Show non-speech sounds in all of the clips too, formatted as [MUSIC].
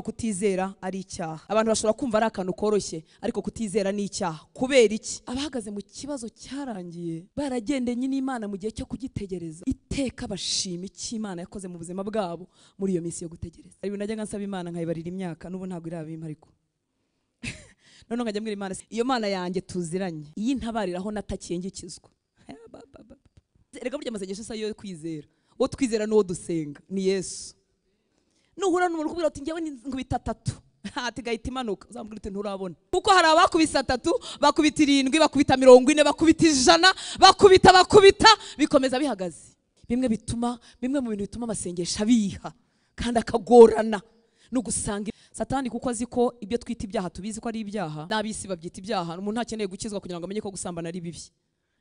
kutizera ari icyaha abantu bashobora kumva ari akantu koroshye ariko kutizera ni icyaha kubera iki abahagaze mu kibazo cyarangiye baragendanye n'imana mu gihe cyo kugitegereza iteka bashima icyo imana yakoze mu buzima bwabo muri iyo minsi yo gutegereza hari ibintu najyaga nsaba imana nkayibarira imyaka n'ubu ntabwo irabima ariko [LAUGHS] noneho nkajya mbwira imana iyo mana yanjye tuziranye iyi ntabariraho natakingikizwa [LAUGHS] reka burya amasengesho isa yo kwizera uwo twizera n'uwo dusenga ni yesu nuhura n'umurwayi uti njyewe nkubita atatu [LAUGHS] hati gahita imanuka uzamubwira uti nturabona kuko hari abakubise atatu bakubita irindwi bakubita mirongo ine bakubita ijana bakubita bakubita bikomeza bihagaze bimwe bituma bimwe mu bintu bituma amasengesho abiha kandi akagorana ni ugusanga satani kuko azi ko ibyo twita ibyaha tubizi ko ari ibyaha n'abisi babyita ibyaha umuntu ntakeneye gukizwa kugira ngo amenye ko gusambana ari bibi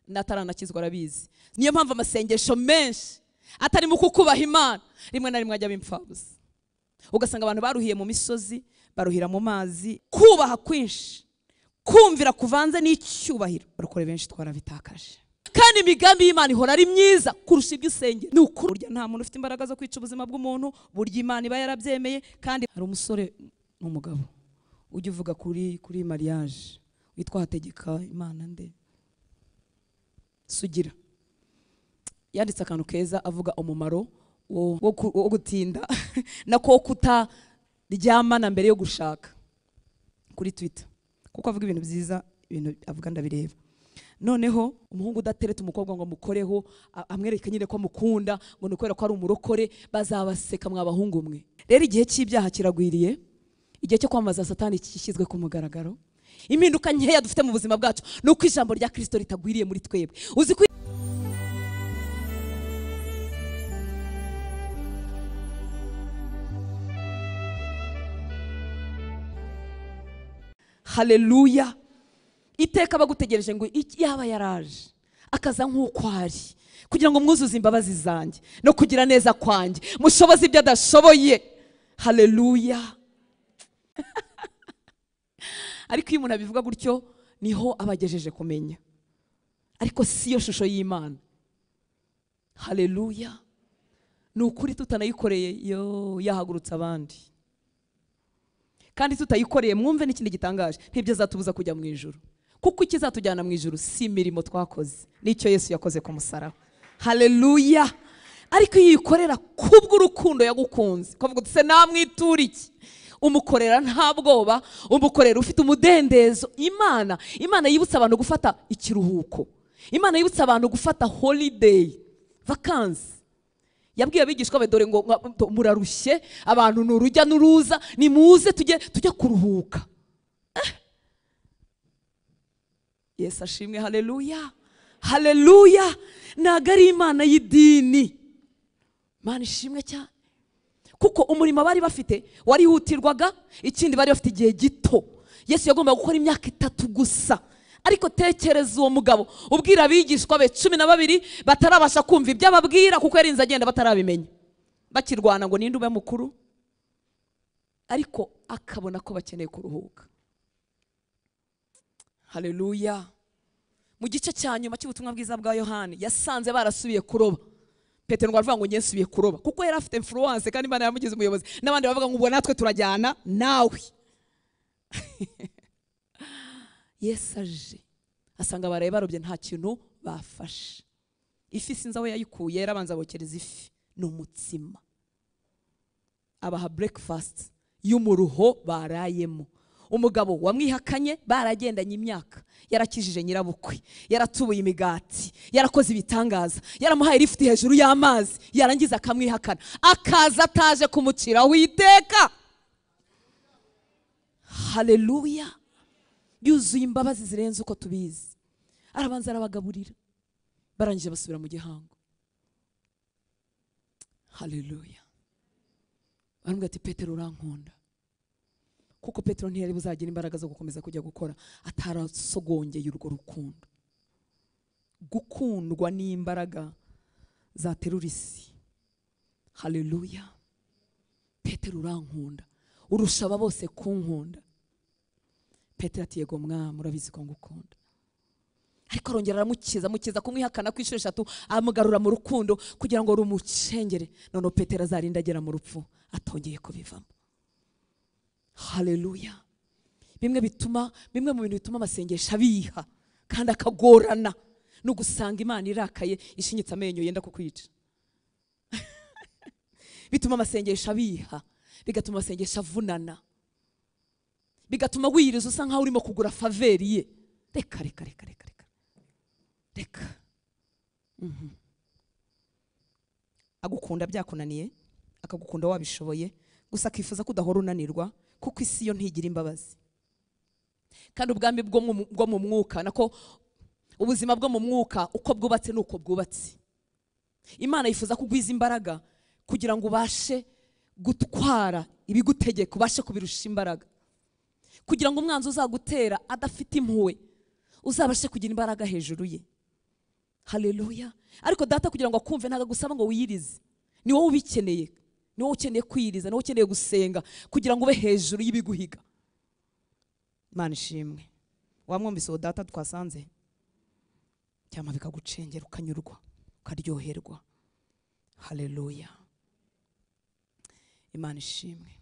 n'ataranakizwa arabizi niyo mpamvu amasengesho menshi atarimo kukubaha imana rimwe na rimwe ajya abimfabusa ugasanga abantu baruhiye mu misozi baruhira mu mazi kubaha kwinshi kumvira kuvanze n'icyubahiro barukore benshi twarabitakaje kandi imigambi y'imana ihora ari myiza kurusha ibyo usengera ni ukuri burya nta muntu ufite imbaraga zo kwica ubuzima bw'umuntu burya imana iba yarabyemeye kandi hari umusore n'umugabo ujya uvuga kuri kuri mariage witwa hategeka imana nde sugira yanditse akantu keza avuga umumaro wo gutinda [LAUGHS] na ko kutaryamana mbere yo gushaka kuri twita kuko avuga ibintu byiza ibintu avuga ndabireba noneho umuhungu udatereta umukobwa ngo amukoreho amwereke nyine ko amukunda ngo ni ukubera ko ari umurokore bazabaseka mwabahungu mwe rero igihe cy'ibyaha kiragwiriye igihe cyo kwamamaza satani gishyizwe ku mugaragaro impinduka nkeya dufite mu buzima bwacu ni uko ijambo rya kirisito ritagwiriye muri twebwe uzi ko hareruya iteka bagutegereje ngo yaba yaraje akaza nk'uko ari kugira ngo mwuzuze imbabazi zanjye no kugira neza kwanjye mushoboze ibyo adashoboye hareruya [LAUGHS] ariko iyo umuntu abivuga gutyo niho abagejeje kumenya ariko si yo shusho y'imana hareruya ni ukuri tutanayikoreye yo yahagurutse abandi kandi tutayikoreye mwumve n'ikindi gitangaje nk'ibyo azatubuza kujya mu ijoro kuko ikizatujyana mu ijoro si imirimo twakoze n'icyo yesu yakoze ku musaraba hareruya ariko iyo uyikorera kubw'urukundo yagukunze kuvuga se namwitura iki umukorera nta bwoba umukorera ufite umudendezo imana imana yibutsa abantu gufata ikiruhuko imana yibutsa abantu gufata holiday vakansi yabwiye abigishwa be dore ngo murarushye abantu ni urujya n'uruza nimuze tujye tujya kuruhuka eh? Yesu ashimwe hareruya hareruya ntabwo ari imana y'idini imana ishimwe cyane kuko umurimo bari bafite warihutirwaga ikindi bari bafite igihe gito yesu yagombaga gukora imyaka itatu gusa ariko tekereza uwo mugabo ubwira abigishwa be cumi na babiri batarabasha kumva ibyo ababwira kuko yarinze agenda batarabimenya bakirwana ngo ninde ube mukuru ariko akabona ko bakeneye kuruhuka hareruya mu gice cya nyuma cy'ubutumwa bwiza bwa yohani yasanze barasubiye kuroba petero ngo aravuga ngo ngesubiye kuroba kuko yari afite influence kandi imana yamugize umuyobozi n'abandi bavuga ngo ubwo natwe turajyana nawe [LAUGHS] yesu aje asanga baraye barobye nta kintu bafashe ifi sinzi aho yayikuye yarabanza bokereza ifi ni umutsima abaha burekifasiti y'umuruho barayemo umugabo wamwihakanye baragendanye imyaka yarakijije nyirabukwe yaratubuye imigati yarakoze ibitangaza yaramuhaye lifuti hejuru y'amazi yarangiza akamwihakana akaza ataje kumuciraho iteka hareruya yuzuye imbabazi zirenze uko tubizi arabanza arabagaburira barangije basubira mu gihango haleluya baravuga ati petero urankunda kuko petero ntiyari buzagira imbaraga zo gukomeza kujya gukora atarasogongeye urwo rukundo gukundwa n'imbaraga zaterura isi haleluya petero urankunda urusha aba bose kunkunda petero ati yego mwami urabizi ko ngukunda ariko arongera aramukiza amukiza kumwihakana ku inshuro eshatu amugarura mu rukundo kugira ngo rumucengere none petero azarinda agera mu rupfu atongeye kubivamo hareruya bimwe bituma bimwe mu bintu bituma amasengesho abiha kandi akagorana no gusanga imana irakaye ishinyitse amenyo yenda kukwica [LAUGHS] bituma amasengesho abiha bigatuma amasengesho avunana bigatuma wiyiriza usa nkaho urimo kugura faveri ye reka reka reka reka reka reka mhm. agukunda byakunaniye akagukunda wabishoboye gusa akifuza ko udahora unanirwa kuko isi yo ntigira imbabazi kandi ubwami bwo mu mwuka nako ubuzima bwo mu mwuka uko bwubatse ni uko bwubatse imana yifuza kugwiza imbaraga kugira ngo ubashe gutwara ibigutegeka ubashe kubirusha imbaraga kugira ngo umwanzi uzagutera adafite impuhwe uzabashe kugira imbaraga hejuru ye hareruya ariko data kugira ngo akumve ntabwo agusaba ngo wiyirize ni wowe ubikeneye ni wowe ukeneye kwiyiriza ni wowe ukeneye gusenga kugira ngo ube hejuru y'ibiguhiga imana ishimwe wamwumvise uwo data twasanze cyangwa bikagucengera ukanyurwa ukaryoherwa hareruya imana ishimwe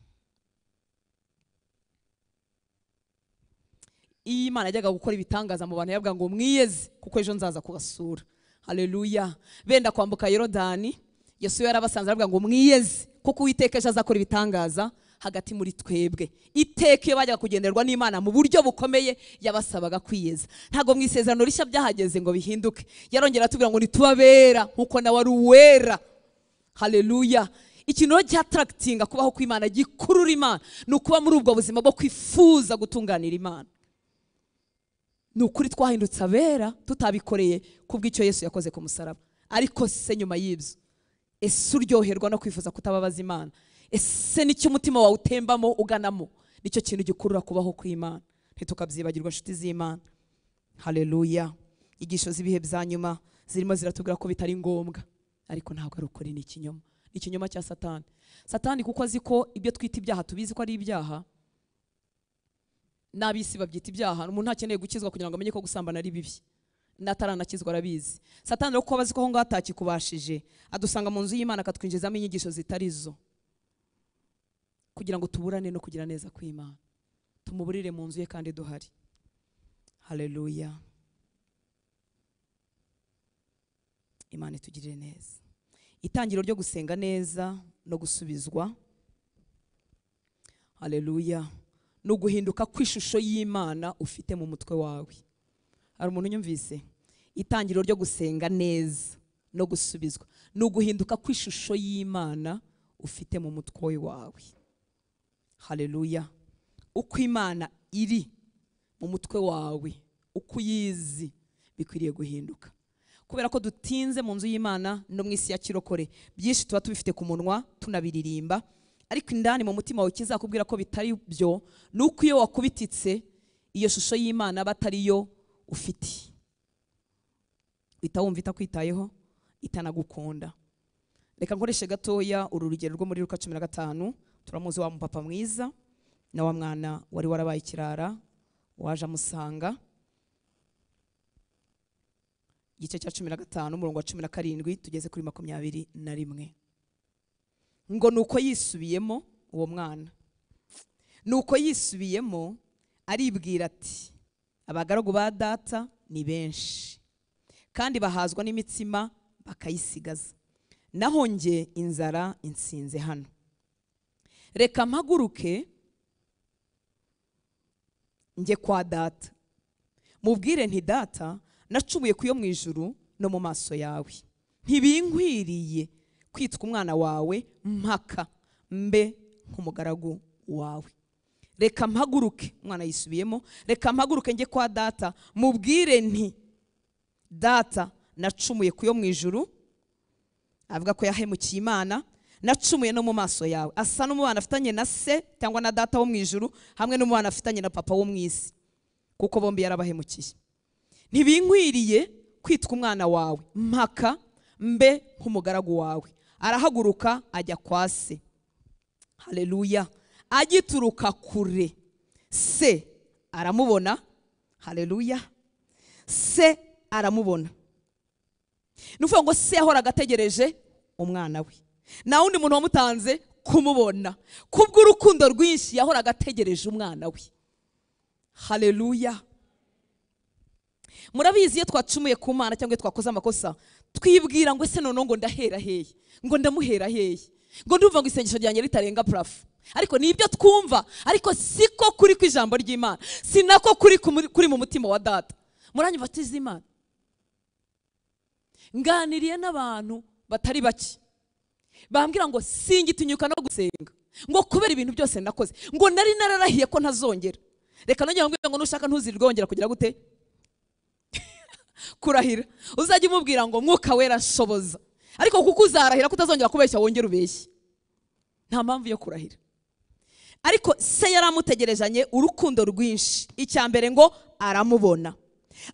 iyo imana yajyaga gukora ibitangaza mu bantu yavuga ngo mwiyeze kuko ejo nzaza kubasura hareruya benda kwambuka yorodani yesu yarabasanze aravuga ngo mwiyeze kuko uwiteka ejo azakora ibitangaza hagati muri twebwe iteka iyo bajyaga kugenderwa n'imana mu buryo bukomeye yabasabaga kwiyeza ntabwo mu isezerano rishya byahageze ngo bihinduke yarongera atubwira ngo ntitubabera nkuko nawe ari uwera hareruya ikintu rero cyatarakitinga kubaho kw'imana gikurura imana ni ukuba muri ubwo buzima bwo kwifuza gutunganira imana ni ukuri twahindutse abera tutabikoreye kubw'icyo Yesu yakoze ku musaraba ariko se nyuma y'ibyo ese uryoherwa no kwifuza kutababaza imana ese nicyo umutima wawe utembamo uganamo nicyo kintu gikurura kubaho kw'imana ntitukabyibagirwa inshuti z'imana hareruya igisho z'ibihe bya nyuma zirimo ziratubwira ko bitari ngombwa ariko ntabwo ari ukuri ni ikinyoma ni ikinyoma cya satani satani kuko azi ko ibyo twita ibyaha tubizi ko ari ibyaha n'ab'isi babyita ibyaha umuntu ntakeneye gukizwa kugira ngo amenye ko gusambana ari bibi n'ataranakizwa arabizi satani rero kuko abazi ko aho ngaho atakikubashije adusanga mu nzu y'imana akatwinjizamo inyigisho zitari zo kugira ngo tuburane no kugira neza kw'imana tumuburire mu nzu ye kandi duhari hareruya imana itugirire neza itangiro ryo gusenga neza no gusubizwa hareruya ni uguhinduka kw'ishusho y'imana ufite mu mutwe wawe hari umuntu unyumvise itangiriro ryo gusenga neza no gusubizwa ni uguhinduka kw'ishusho y'imana ufite mu mutwe wawe hareruya uko imana iri mu mutwe wawe uko uyizi bikwiriye guhinduka kubera ko dutinze mu nzu y'imana no mu isi ya kirokore byinshi tuba tubifite ku munwa tunabiririmba ariko indani mu mutima wawe ikizakubwira ko bitari byo ni uko iyo wakubititse iyo shusho y'imana aba atari yo ufite uhita wumva itakwitayeho itanagukunda reka nkoreshe gatoya uru rugero rwo muri ruka cumi na gatanu turamuzi wa mupapa mwiza na wa mwana wari warabaye ikirara waje amusanga igice cya cumi na gatanu umurongo wa cumi na karindwi tugeze kuri makumyabiri na rimwe ngo ni uko yisubiyemo uwo mwana ni uko yisubiyemo aribwira ati abagaragu ba data ni benshi kandi bahazwa n'imitsima bakayisigaza naho nge inzara insinze hano reka mpaguruke njye kwa data mubwire nti data nacumuye ku yo mu ijuru no mu maso yawe ntibinkwiriye kwitwa umwana wawe mpaka mbe nk'umugaragu wawe reka mpaguruke umwana yisubiyemo reka mpaguruke njye kwa data mubwire nti data nacumuye ku yo mu ijuru avuga ko yahemukiye imana nacumuye no mu maso yawe asa n'umubano afitanye na se cyangwa na data wo mu ijuru hamwe n'umwana afitanye na papa wo mu isi kuko bombi yarabahemukiye ntibinkwiriye kwitwa umwana wawe mpaka mbe nk'umugaragu wawe arahaguruka ajya kwa se hareruya agituruka kure se aramubona hareruya se aramubona ni ukuvuga ngo se yahoraga ategereje umwana we nta wundi muntu wamutanze kumubona kubw'urukundo rwinshi yahoraga ategereje umwana we hareruya murabizi iyo twacumuye ku mana cyangwa iyo twakoze amakosa twibwira ngo ese noneho ngo ndahera hehe ngo ndamuhera hehe ngo ndumva ngo isengesho ryanjye ritarenga purafo ariko ni ibyo twumva ariko si ko kuri ku ijambo ry'imana si nako kuri kuri mu mutima wa data muranyumva atize imana nganiriye n'abantu batari bake bambwira ngo singitinyuka no gusenga ngo kubera ibintu byose nakoze ngo nari nararahiye ko ntazongera reka nongera ngo nushaka ntuzirwe wongera kugira gute kurahira uzajya umubwira ngo mwuka wera soboza ariko kuko uzarahira kutazongera kubeshya wongere ubeshye nta mpamvu yo kurahira ariko se yari amutegerezanye urukundo rwinshi icya mbere ngo aramubona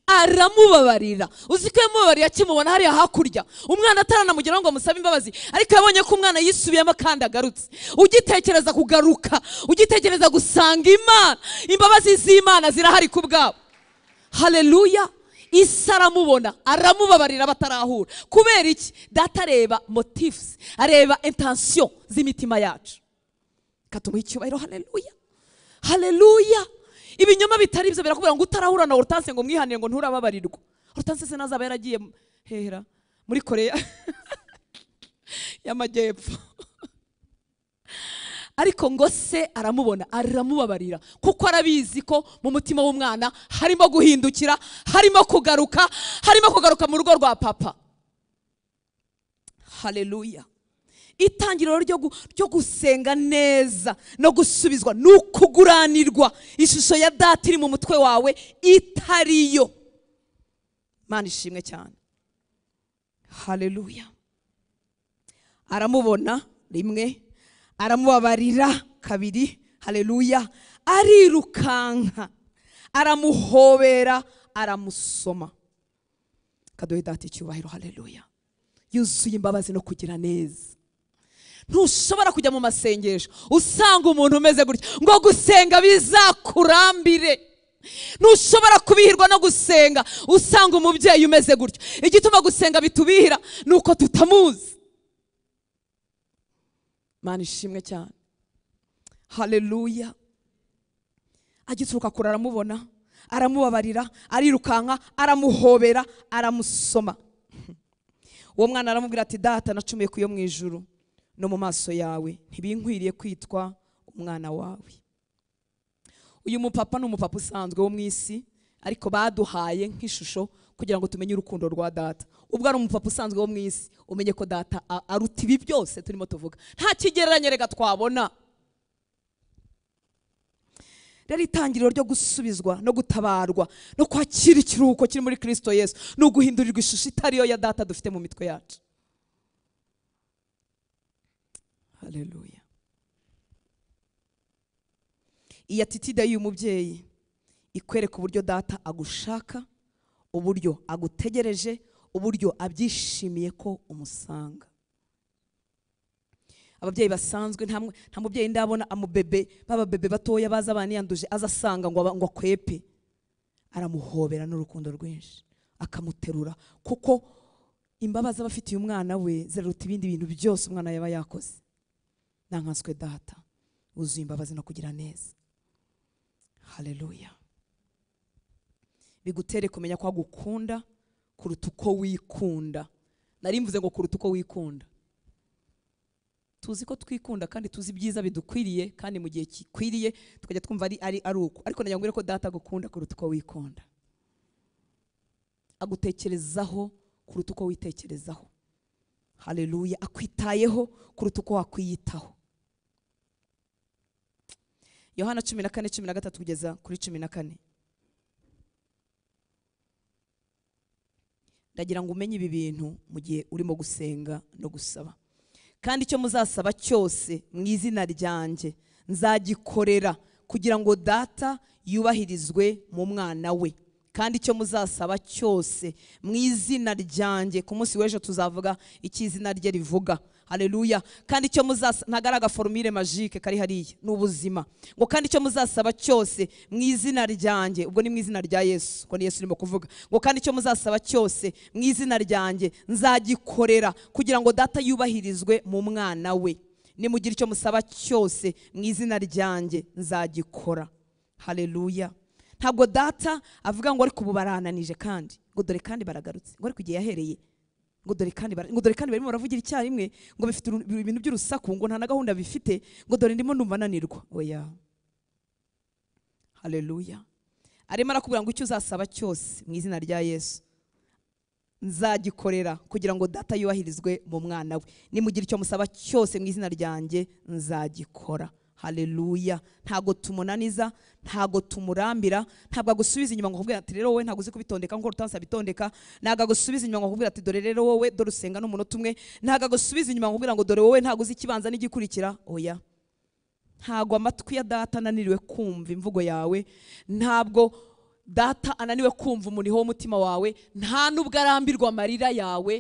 aramubabarira uzi ko yamubabarira akimubona hariya hakurya umwana ataranamugeraho ngo amusabe imbabazi ariko yabonye ko umwana yisubiyemo kandi agarutse ugitekereza kugaruka ugitekereza gusanga imana imbabazi z'imana zirahari ku bwabo hareruya isi aramubona aramubabarira batarahura kubera iki data areba motifusi areba intansiyo z'imitima yacu katumuha icyubahiro hareruya hareruya ibinyoma bitari byo birakubwira ngo utarahura na urutanse ngo mwihanire ngo nturababarirwa urutanse se nazaba yaragiye hehera muri Korea [LAUGHS] y'amajyepfo ariko ngo se aramubona aramubabarira kuko arabizi ko mu mutima w'umwana harimo guhindukira harimo kugaruka harimo kugaruka mu rugo rwa papa hareruya itangiriro ryo gusenga neza no gusubizwa ni ukuguranirwa ishusho ya data iri mu mutwe wawe itariyo mani ishimwe cyane hareruya aramubona rimwe aramubabarira kabiri hareruya arirukanka aramuhobera aramusoma kaduhe icyubahiro hareruya yuzuye imbabazi no kugira neza ntushobora kujya mu masengesho usanga umuntu umeze gutya ngo gusenga bizakurambire ntushobora kubihirwa no gusenga usanga umubyeyi umeze gutya igituma gusenga bitubihira ni uko tutamuzi mana ishimwe cyane hareruya agituruka kure aramubona aramubabarira arirukanka aramuhobera aramusoma [LAUGHS] uwo mwana aramubwira ati data nacumiye ku yo mu ijuru no mu maso yawe ntibinkwiriye kwitwa umwana wawe uyu mupapa ni umupapa usanzwe wo mu isi ariko baduhaye nk'ishusho kugira ngo tumenye urukundo rwa data ubwo ari umupapa usanzwe wo mu isi umenye ko data aruta ibi byose turimo tuvuga nta kigereranya reka twabona rero itangiriro ryo gusubizwa no gutabarwa no kwakira ikiruhuko kiri muri kirisito yesu ni uguhindurirwa ishusho itariyo ya data dufite mu mitwe yacu hareruya iyi atitide y'uyu mubyeyi ikwereka uburyo data agushaka uburyo agutegereje uburyo abyishimiye ko umusanga ababyeyi basanzwe nta mubyeyi ndabona amubebe b'ababebe batoya baza baniyanduje aza asanga ngo ngo akwepe aramuhobera n'urukundo rwinshi akamuterura kuko imbabazi aba afitiye umwana we ziruta ibindi bintu byose umwana yaba yakoze ntankaswe data wuzuye imbabazi no kugira neza hareruya bigutere kumenya ko agukunda kuruta uko wikunda nari mvuze ngo kuruta uko wikunda tuzi ko twikunda kandi tuzi ibyiza bidukwiriye kandi mu gihe gikwiriye tukajya twumva ari ari ari uko ariko nagira ko data agukunda kuruta uko wikunda agutekerezaho kuruta uko witekerezaho hareruye akwitayeho kuruta uko wakwiyitaho yohana cumi na kane cumi na gatatu kugeza kuri cumi na kane ndagira ngo umenye ibi bintu mu gihe urimo gusenga no gusaba kandi icyo muzasaba cyose mu izina ryanjye nzagikorera kugira ngo data yubahirizwe mu mwana we kandi icyo muzasaba cyose mu izina ryanjye ku munsi w'ejo tuzavuga icyo izina rye rivuga hareruya kandi icyo muzasaba ntabwo ari agaforomire majike kari hariya ni ubuzima ngo kandi icyo muzasaba cyose mu izina ryanjye ubwo ni mu izina rya yesu ngo ni yesu urimo kuvuga ngo kandi icyo muzasaba cyose mu izina ryanjye nzagikorera kugira ngo data yubahirizwe mu mwana we nimugira icyo musaba cyose mu izina ryanjye nzagikora hareruya ntabwo data avuga ngo ariko ubu barananije kandi ngo dore kandi baragarutse ngo ariko igihe yahereye ngo dore kandi barimo baravugira icyarimwe ngo bifite ibintu by'urusaku ngo nta na gahunda bifite ngo dore ndimo numva ananirwa oya hareruya arimo arakubwira ngo icyo uzasaba cyose mu izina rya yesu nzagikorera kugira ngo data yubahirizwe mu mwana we nimugira icyo musaba cyose mu izina ryanjye nzagikora hareruya ntabwo tumunaniza ntabwo tumurambira ntabwo agusubiza inyuma ngo nkubwira ati rero wowe ntabwo uzi kubitondeka nk'uko utansa bitondeka ntabwo agusubiza inyuma ngo nkubwira ati dore rero wowe dore usenga n'umunota umwe ntabwo agusubiza inyuma ngo ngo dore wowe ntabwo uzi ikibanza n'igikurikira oya ntabwo amatwi ya data ananiriwe kumva imvugo yawe ntabwo data ananiwe kumva umuriho w'umutima wawe nta nubwo arambirwa amarira yawe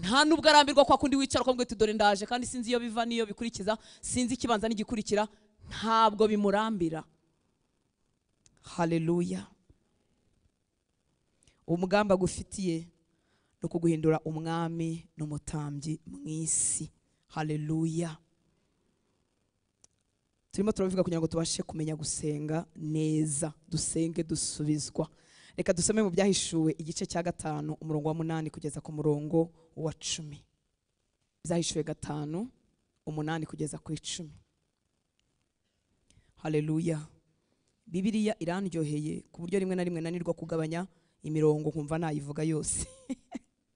nta nubwo arambirwa kwa kundi wicara uko uti dore ndaje kandi sinzi iyo biva n'iyo bikurikiza sinzi ikibanza n'igikurikira ntabwo bimurambira haleluya umugambi agufitiye ni ukuguhindura umwami n'umutambyi mu isi haleluya turimo turabivuga kugira ngo tubashe kumenya gusenga neza dusenge dusubizwa reka dusome mu byahishuwe igice cya gatanu umurongo wa munani kugeza ku murongo wa cumi byahishuwe gatanu umunani kugeza ku icumi haleluya bibiriya irandyoheye ku buryo rimwe na rimwe nanirwa kugabanya imirongo nkumva nayivuga yose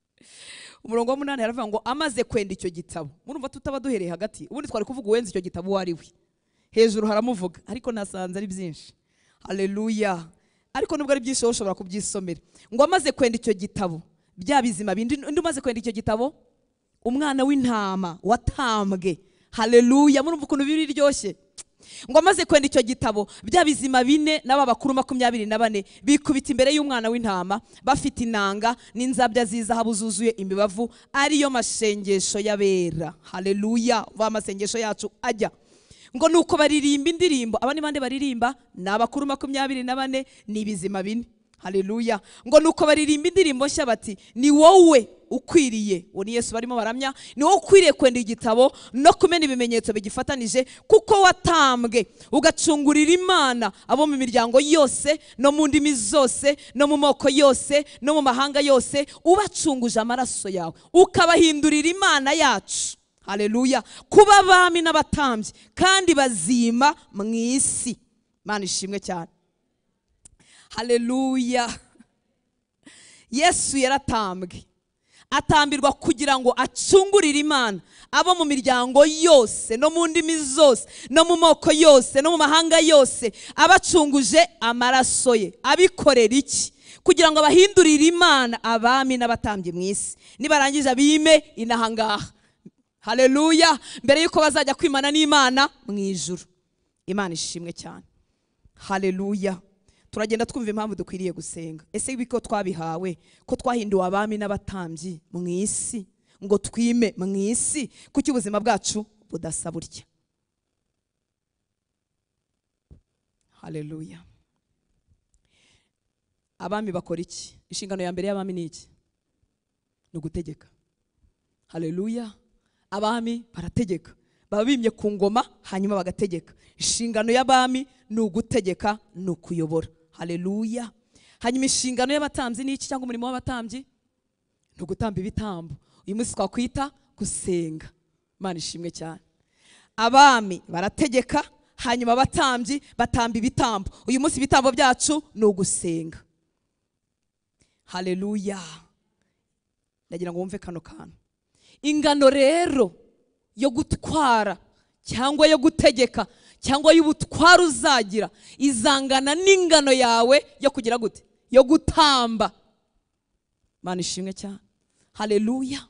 [LAUGHS] umurongo w'umunani yaravuga ngo amaze kwenda icyo gitabo murumva tutaba duhereye hagati ubundi twari kuvuga uwenze icyo gitabo uwo ari we hejuru haramuvuga ariko nasanze ari byinshi hareruya ariko nubwo ari byinshi wowe ushobora kubyisomera ngo amaze kwenda icyo gitabo bya bizima bindi undi umaze kwenda icyo gitabo umwana w'intama watambwe hareruya murumva ukuntu biri iryoshye ngo amaze kwenda icyo gitabo bya bizima bine n'aba bakuru makumyabiri na bane bikubita imbere y'umwana w'intama bafite inanga n'inzabya z'izahabu zuzuye imibavu ariyo masengesho y'abera hareruya va amasengesho yacu ajya ngo ni uko baririmba indirimbo aba ni bande baririmba ni abakuru makumyabiri na bane ni ibizima bine hareruya ngo ni uko baririmba indirimbo nshya bati ni wowe ukwiriye uwo ni yesu barimo baramya ni wowe ukwiriye kwenda igitabo no kumena ibimenyetso bigifatanije kuko watambwe ugacungurira imana abo mu miryango yose no mu ndimi zose no mu moko yose no mu mahanga yose ubacunguje amaraso yawe ukabahindurira imana yacu hareruya kuba abami n'abatambyi kandi bazima mu isi imana ishimwe cyane hareruya yesu yaratambwe atambirwa kugira ngo acungurire imana abo mu miryango yose no mu ndimi zose no mu moko yose no mu mahanga yose abacunguje amaraso ye abikorera iki kugira ngo abahindurire imana abami n'abatambyi mu isi nibarangiza bime inahangaha hareruya mbere y'uko bazajya kwimana n'imana mu ijuru imana ishimwe cyane hareruya turagenda twumva impamvu dukwiriye gusenga ese ko twabihawe ko twahinduwe abami n'abatambyi mu isi ngo twime mu isi kuki ubuzima bwacu budasa burya hareruya abami bakora iki inshingano ya mbere y'abami ni iki ni ugutegeka hareruya abami barategeka baba bimye ku ngoma hanyuma bagategeka inshingano y'abami ni ugutegeka ni ukuyobora hareruya hanyuma inshingano y'abatambyi ni iki cyangwa umurimo w'abatambyi ni ugutamba ibitambo uyu munsi twakwita gusenga imana ishimwe cyane abami barategeka hanyuma abatambyi batamba ibitambo uyu munsi ibitambo byacu ni ugusenga hareruya ndagira ngo wumve kano kantu ingano rero yo gutwara cyangwa yo gutegeka cyangwa y'ubutware uzagira izangana n'ingano yawe yo kugira gute yo gutamba mana ishimwe cyane hareruya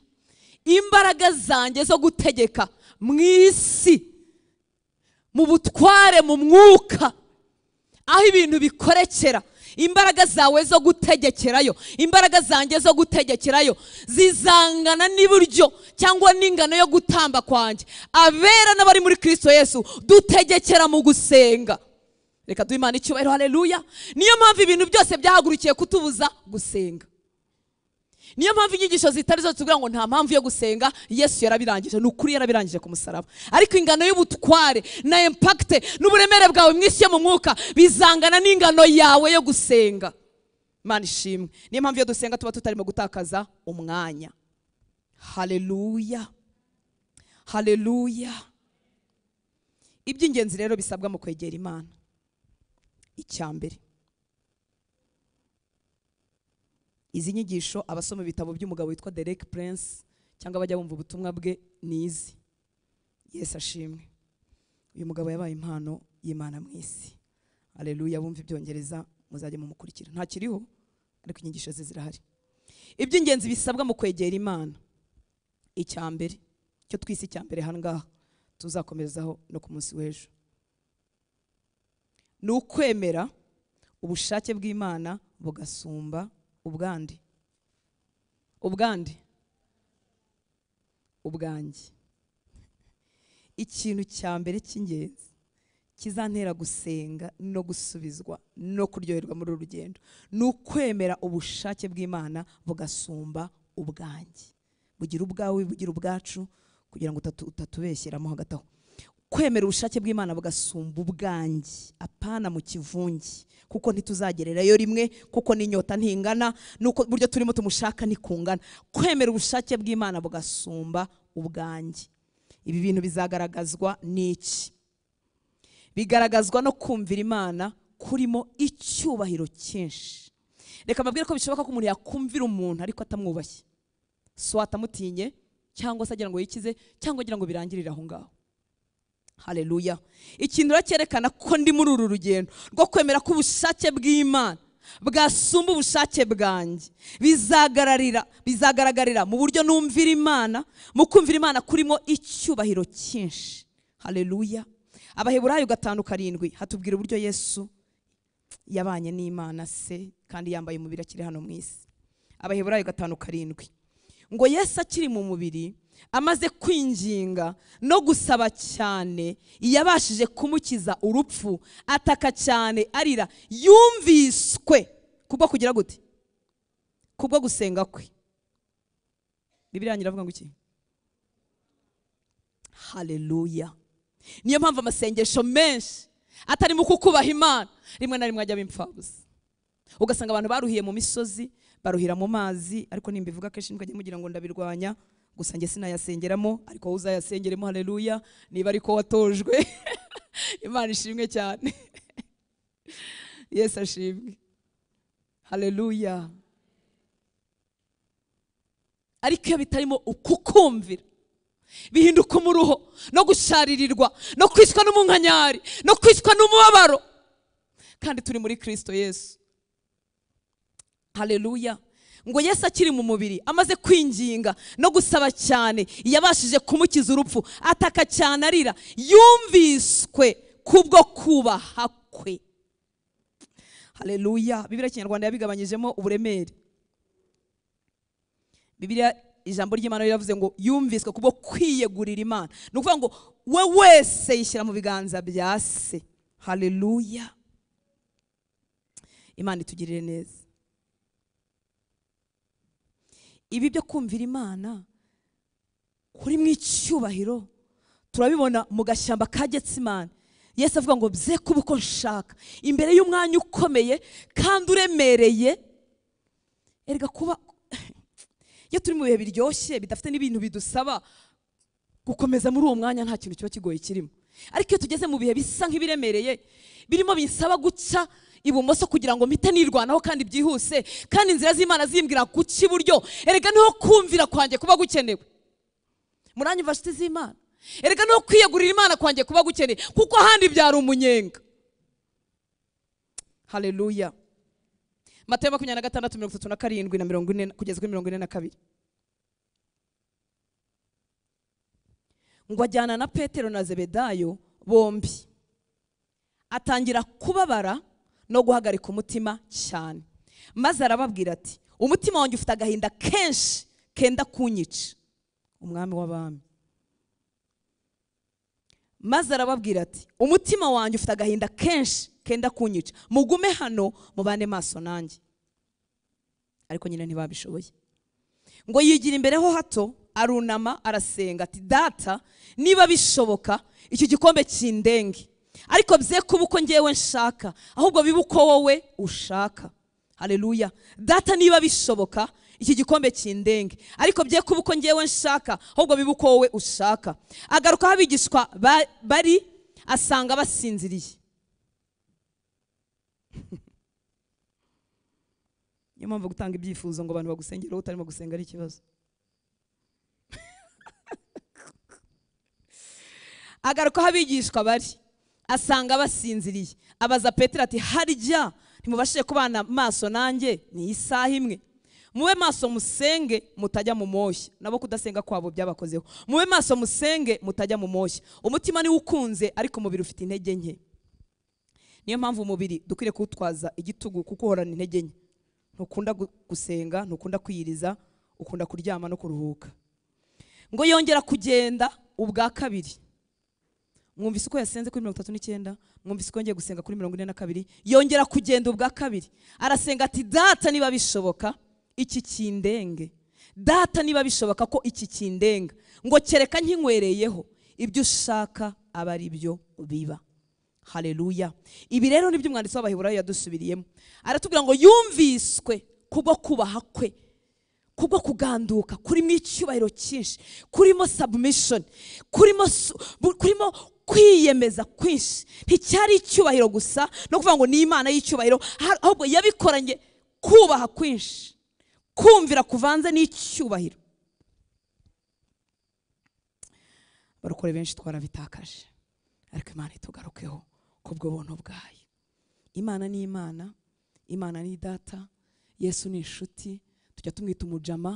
imbaraga zanjye zo gutegeka mu isi mu butware mu mwuka aho ibintu bikorekera imbaraga zawe zo gutegekerayo imbaraga zanjye zo gutegekerayo zizangana n'iburyo cyangwa n'ingano yo gutamba kwanjye abera n'abari muri kirisito yesu dutegekera mu gusenga reka duhe imana icyubahiro hareruya niyo mpamvu ibintu byose byahagurukiye kutubuza gusenga niyo mpamvu inyigisho zitari zo tuvuga ngo nta mpamvu yo gusenga yesu yarabirangije ni ukuri yarabirangije ku musaraba ariko ingano y'ubutware na impakite n'uburemere bwawe mu isi yo mu mwuka bizangana n'ingano yawe yo gusenga mani ishimwe niyo mpamvu iyo dusenga tuba tutarimo gutakaza umwanya hareruya hareruya iby'ingenzi rero bisabwa mu kwegera imana icya mbere izi nyigisho abasoma ibitabo by'umugabo witwa Derek Prince cyangwa bajya bumva ubutumwa bwe ni izi Yesu ashimwe uyu mugabo yabaye impano y'Imana mu isi aleluya bumva ibyongereza muzajya mumukurikira kiriho ariko inyigisho ze zirahari iby'ingenzi bisabwa mu kwegera imana icya mbere cyo twise icya mbere aha tuzakomezaho no ku munsi w'ejo ni ukwemera ubushake bw'imana bugasumba ubwandi ubwandi ubwanjye ikintu cya mbere cy'ingenzi kizantera gusenga no gusubizwa no kuryoherwa muri uru rugendo ni ukwemera ubushake bw'imana bugasumba ubwanjye bugira ubwawe bugira ubwacu kugira ngo utatubeshyeramo hagati aho kwemera ubushake bw'imana bugasumba ubwanjye apana mu kivunge kuko ntituzagererayo rimwe kuko n'inyota ntingana nuko uburyo turimo tumushaka ntikungana kwemera ubushake bw'imana bugasumba ubwanjye ibi bintu bizagaragazwa n'iki bigaragazwa no kumvira imana kurimo icyubahiro cyinshi reka mbabwire ko bishoboka ko umuntu yakumvira umuntu ariko atamwubashye so atamutinye cyangwa se agira ngo yikize cyangwa agira ngo birangirire aho ngaho hareruya ikintu cyerekana ko ndi muri uru rugendo rwo kwemera ko ubushake bw'imana bwasumba ubushake bwanjye bizagararira bizagaragarira mu buryo numvira imana mu kumvira imana kurimo icyubahiro cyinshi hareruya abaheburayo gatanu karindwi hatubwira uburyo yesu yabanye n'imana se kandi yambaye umubiri akiri hano mu isi abaheburayo gatanu karindwi ngo yesu akiri mu mubiri amaze kwinginga no gusaba cyane yabashije kumukiza urupfu ataka cyane arira yumviswe kubwo kugira gute kubwo gusenga kwe bibirangira avuga ngo iki hareruya niyo mpamvu amasengesho menshi atari mu kukubaha imana rimwe na rimwe ajya bimfabuza ugasanga abantu baruhiye mu misozi baruhira mu mazi ariko nimba ivuga kenshi ntukajye mugira ngo ndabirwanya gusa njye sinayasengeramo ariko wowe uzayasengeremo hareruya niba ariko watojwe [LAUGHS] imana ishimwe cyane [LAUGHS] yesi ashimwe hareruya ariko iyo bitarimo ukukumvira bihinduka umuruho no gusharirirwa no kwishywa n'umunkanyari no kwiswa n'umubabaro kandi turi muri kirisito yesu hareruya ngo Yesu akiri mu mubiri amaze kwinginga no gusaba cyane yabashije kumukiza urupfu ataka cyane arira yumviswe kubwo kubaha kwe hareruya bibiriya kinyarwanda yabigabanyijemo uburemere bibiriya ijambo ry'imana riravuze ngo yumviswe kubwo kwiyegurira imana ni ukuvuga ngo we wese yishyira mu biganza bya se hareruya imana itugirire neza ibi byo kumvira imana kuri mu icyubahiro turabibona mu gashyamba ka getsimani yesi avuga ngo bye kuba uko nshaka imbere y'umwanya ukomeye kandi uremereye erega kuba [LAUGHS] iyo turi mu bihe biryoshye bidafite n'ibintu bidusaba gukomeza muri uwo mwanya nta kintu kiba kigoye kirimo ariko iyo tugeze mu bihe bisa nk'ibiremereye birimo bisaba guca ibumoso kugira ngo mpite nirwanaho kandi byihuse kandi inzira z'imana zimbwira guca iburyo erega niho kumvira kwanjye kuba gukenewe muranyumva inshuti z'imana erega niho kwiyegurira imana kwanjye kuba gukenewe kuko ahandi byari umunyenga hareruya matayo makumyabiri na gatandatu mirongo itatu na karindwi na mirongo ine kugeza kuri mirongo ine na kabiri ngo ajyana na petero na zebedayo bombi atangira kubabara no guhagarika umutima cyane maze arababwira ati umutima wanjye ufite agahinda kenshi kenda kunyica umwami w'abami maze arababwira ati umutima wanjye ufite agahinda kenshi kenda kunyica mugume hano mubane maso nanjye ariko nyine ntibabishoboye ngo yigira imbere ho hato arunama arasenga ati data niba bishoboka icyo gikombe kindenge ariko bye kuba uko ngewe nshaka ahubwo biba uko wowe ushaka hareruya data niba bishoboka iki gikombe kindenge ariko bye kuba uko ngewe nshaka ahubwo biba uko wowe ushaka agaruka aho abigishwa bari asanga basinziriye [LAUGHS] niyo mpamvu gutanga ibyifuzo ngo abantu bagusengereho utarimo gusenga ari ikibazo [LAUGHS] agaruka aho abigishwa bari asanga basinziriye abaza petero ati harya ntimubashije kubana maso nanjye ni isaha imwe mube maso musenge mutajya mu moshya nabo kudasenga kwabo byabakozeho mube maso musenge mutajya mu moshya umutima niwo ukunze ariko umubiri ufite intege nke niyo mpamvu umubiri dukwiriye kuwutwaza igitugu kuko uhorana intege nke ntukunda gusenga ntukunda kwiyiriza ukunda kuryama no kuruhuka ngo yongera kugenda ubwa kabiri mwumvise uko yasenze kuri mirongo itatu n'icyenda mwumvise uko yongeye gusenga kuri mirongo ine na kabiri yongera kugenda ubwa kabiri arasenga ati data niba bishoboka iki kindenge data niba bishoboka ko iki kindenga ngo kereka nkinywereyeho ibyo ushaka aba ari byo biba hareruya ibi rero nibyo umwanditsi w'abaheburayo yadusubiriyemo aratubwira ngo yumviswe kubwo kubaha kwe kubwo kuganduka kurimo icyubahiro cyinshi kurimo sabumishoni kurimo kwiyemeza kwinshi nticyari icyubahiro gusa no kuvuga ngo ni imana y'icyubahiro ahubwo yabikoranye kubaha kwinshi kumvira kuvanze n'icyubahiro barokore benshi twarabitakaje ariko imana itugarukeho kubwo buntu bwayo imana ni imana imana ni data yesu ni inshuti tujya tumwita umujama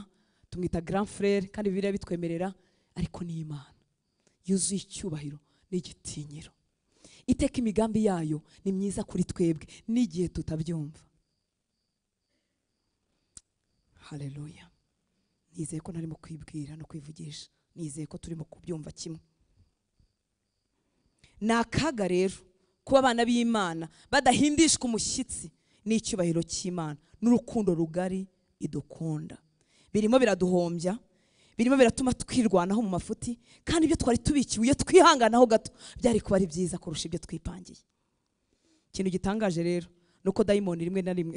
tumwita grand frere kandi biriya bitwemerera ariko ni imana yuzuye icyubahiro n'igitinyiro iteka imigambi yayo ni myiza kuri twebwe n'igihe tutabyumva hareruya nizeye ko ntarimo kwibwira no kwivugisha nizeye ko turimo kubyumva kimwe ni akaga rero kuba abana b'imana badahindishwa umushyitsi n'icyubahiro cy'imana n'urukundo rugari idukunda birimo biraduhombya birimo biratuma twirwanaho mu mafuti kandi ibyo twari tubikiwe iyo twihanganaho gato byari kuba ari byiza kurusha ibyo twipangiye ikintu gitangaje rero ni uko dayimoni rimwe na rimwe